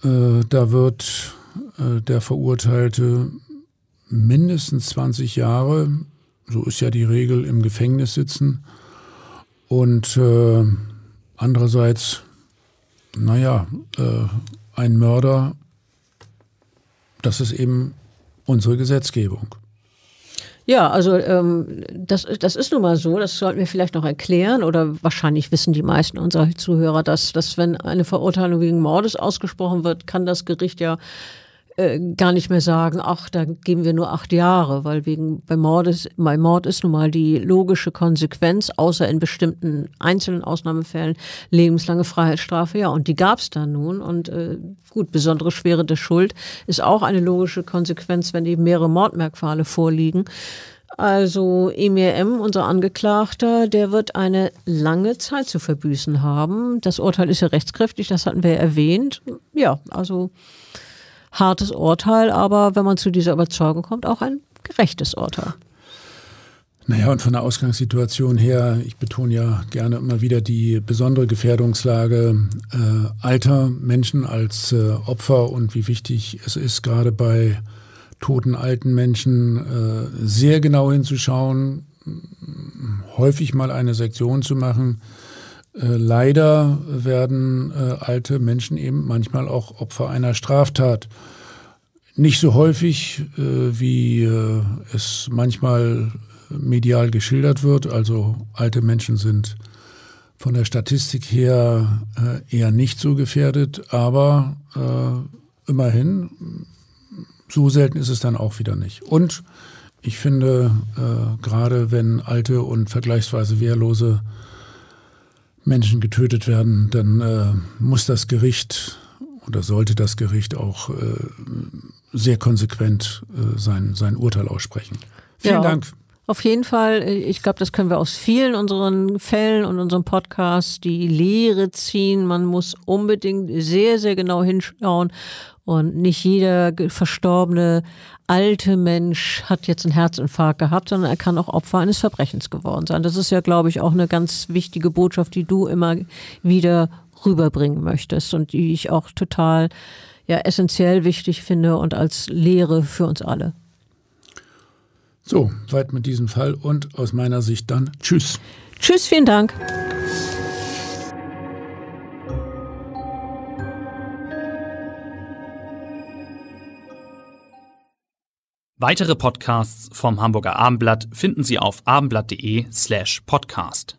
Äh, da wird äh, der Verurteilte mindestens 20 Jahre, so ist ja die Regel, im Gefängnis sitzen. Und äh, andererseits, naja, äh, ein Mörder das ist eben unsere Gesetzgebung. Ja, also ähm, das, das ist nun mal so, das sollten wir vielleicht noch erklären oder wahrscheinlich wissen die meisten unserer Zuhörer, dass, dass wenn eine Verurteilung wegen Mordes ausgesprochen wird, kann das Gericht ja äh, gar nicht mehr sagen, ach, da geben wir nur acht Jahre, weil wegen bei Mord ist, bei Mord ist nun mal die logische Konsequenz, außer in bestimmten einzelnen Ausnahmefällen, lebenslange Freiheitsstrafe, ja, und die gab es dann nun. Und äh, gut, besondere Schwere der Schuld ist auch eine logische Konsequenz, wenn eben mehrere Mordmerkmale vorliegen. Also Emir M., unser Angeklagter, der wird eine lange Zeit zu verbüßen haben. Das Urteil ist ja rechtskräftig, das hatten wir erwähnt. Ja, also hartes Urteil, aber wenn man zu dieser Überzeugung kommt, auch ein gerechtes Urteil. Naja, und von der Ausgangssituation her, ich betone ja gerne immer wieder die besondere Gefährdungslage äh, alter Menschen als äh, Opfer und wie wichtig es ist, gerade bei toten alten Menschen äh, sehr genau hinzuschauen, häufig mal eine Sektion zu machen, äh, leider werden äh, alte Menschen eben manchmal auch Opfer einer Straftat. Nicht so häufig, äh, wie es manchmal medial geschildert wird. Also alte Menschen sind von der Statistik her eher nicht so gefährdet, aber immerhin, so selten ist es dann auch wieder nicht. Und ich finde, gerade wenn alte und vergleichsweise wehrlose äh, Menschen getötet werden, dann äh, muss das Gericht oder sollte das Gericht auch äh, sehr konsequent äh, sein, sein Urteil aussprechen. Vielen ja, Dank. Auf jeden Fall, ich glaube, das können wir aus vielen unseren Fällen und unserem Podcast die Lehre ziehen. Man muss unbedingt sehr, sehr genau hinschauen und nicht jeder Verstorbene alte Mensch hat jetzt einen Herzinfarkt gehabt, sondern er kann auch Opfer eines Verbrechens geworden sein. Das ist ja, glaube ich, auch eine ganz wichtige Botschaft, die du immer wieder rüberbringen möchtest und die ich auch total ja, essentiell wichtig finde und als Lehre für uns alle. So, weit mit diesem Fall und aus meiner Sicht dann Tschüss. Tschüss, vielen Dank. Weitere Podcasts vom Hamburger Abendblatt finden Sie auf abendblatt.de slash podcast.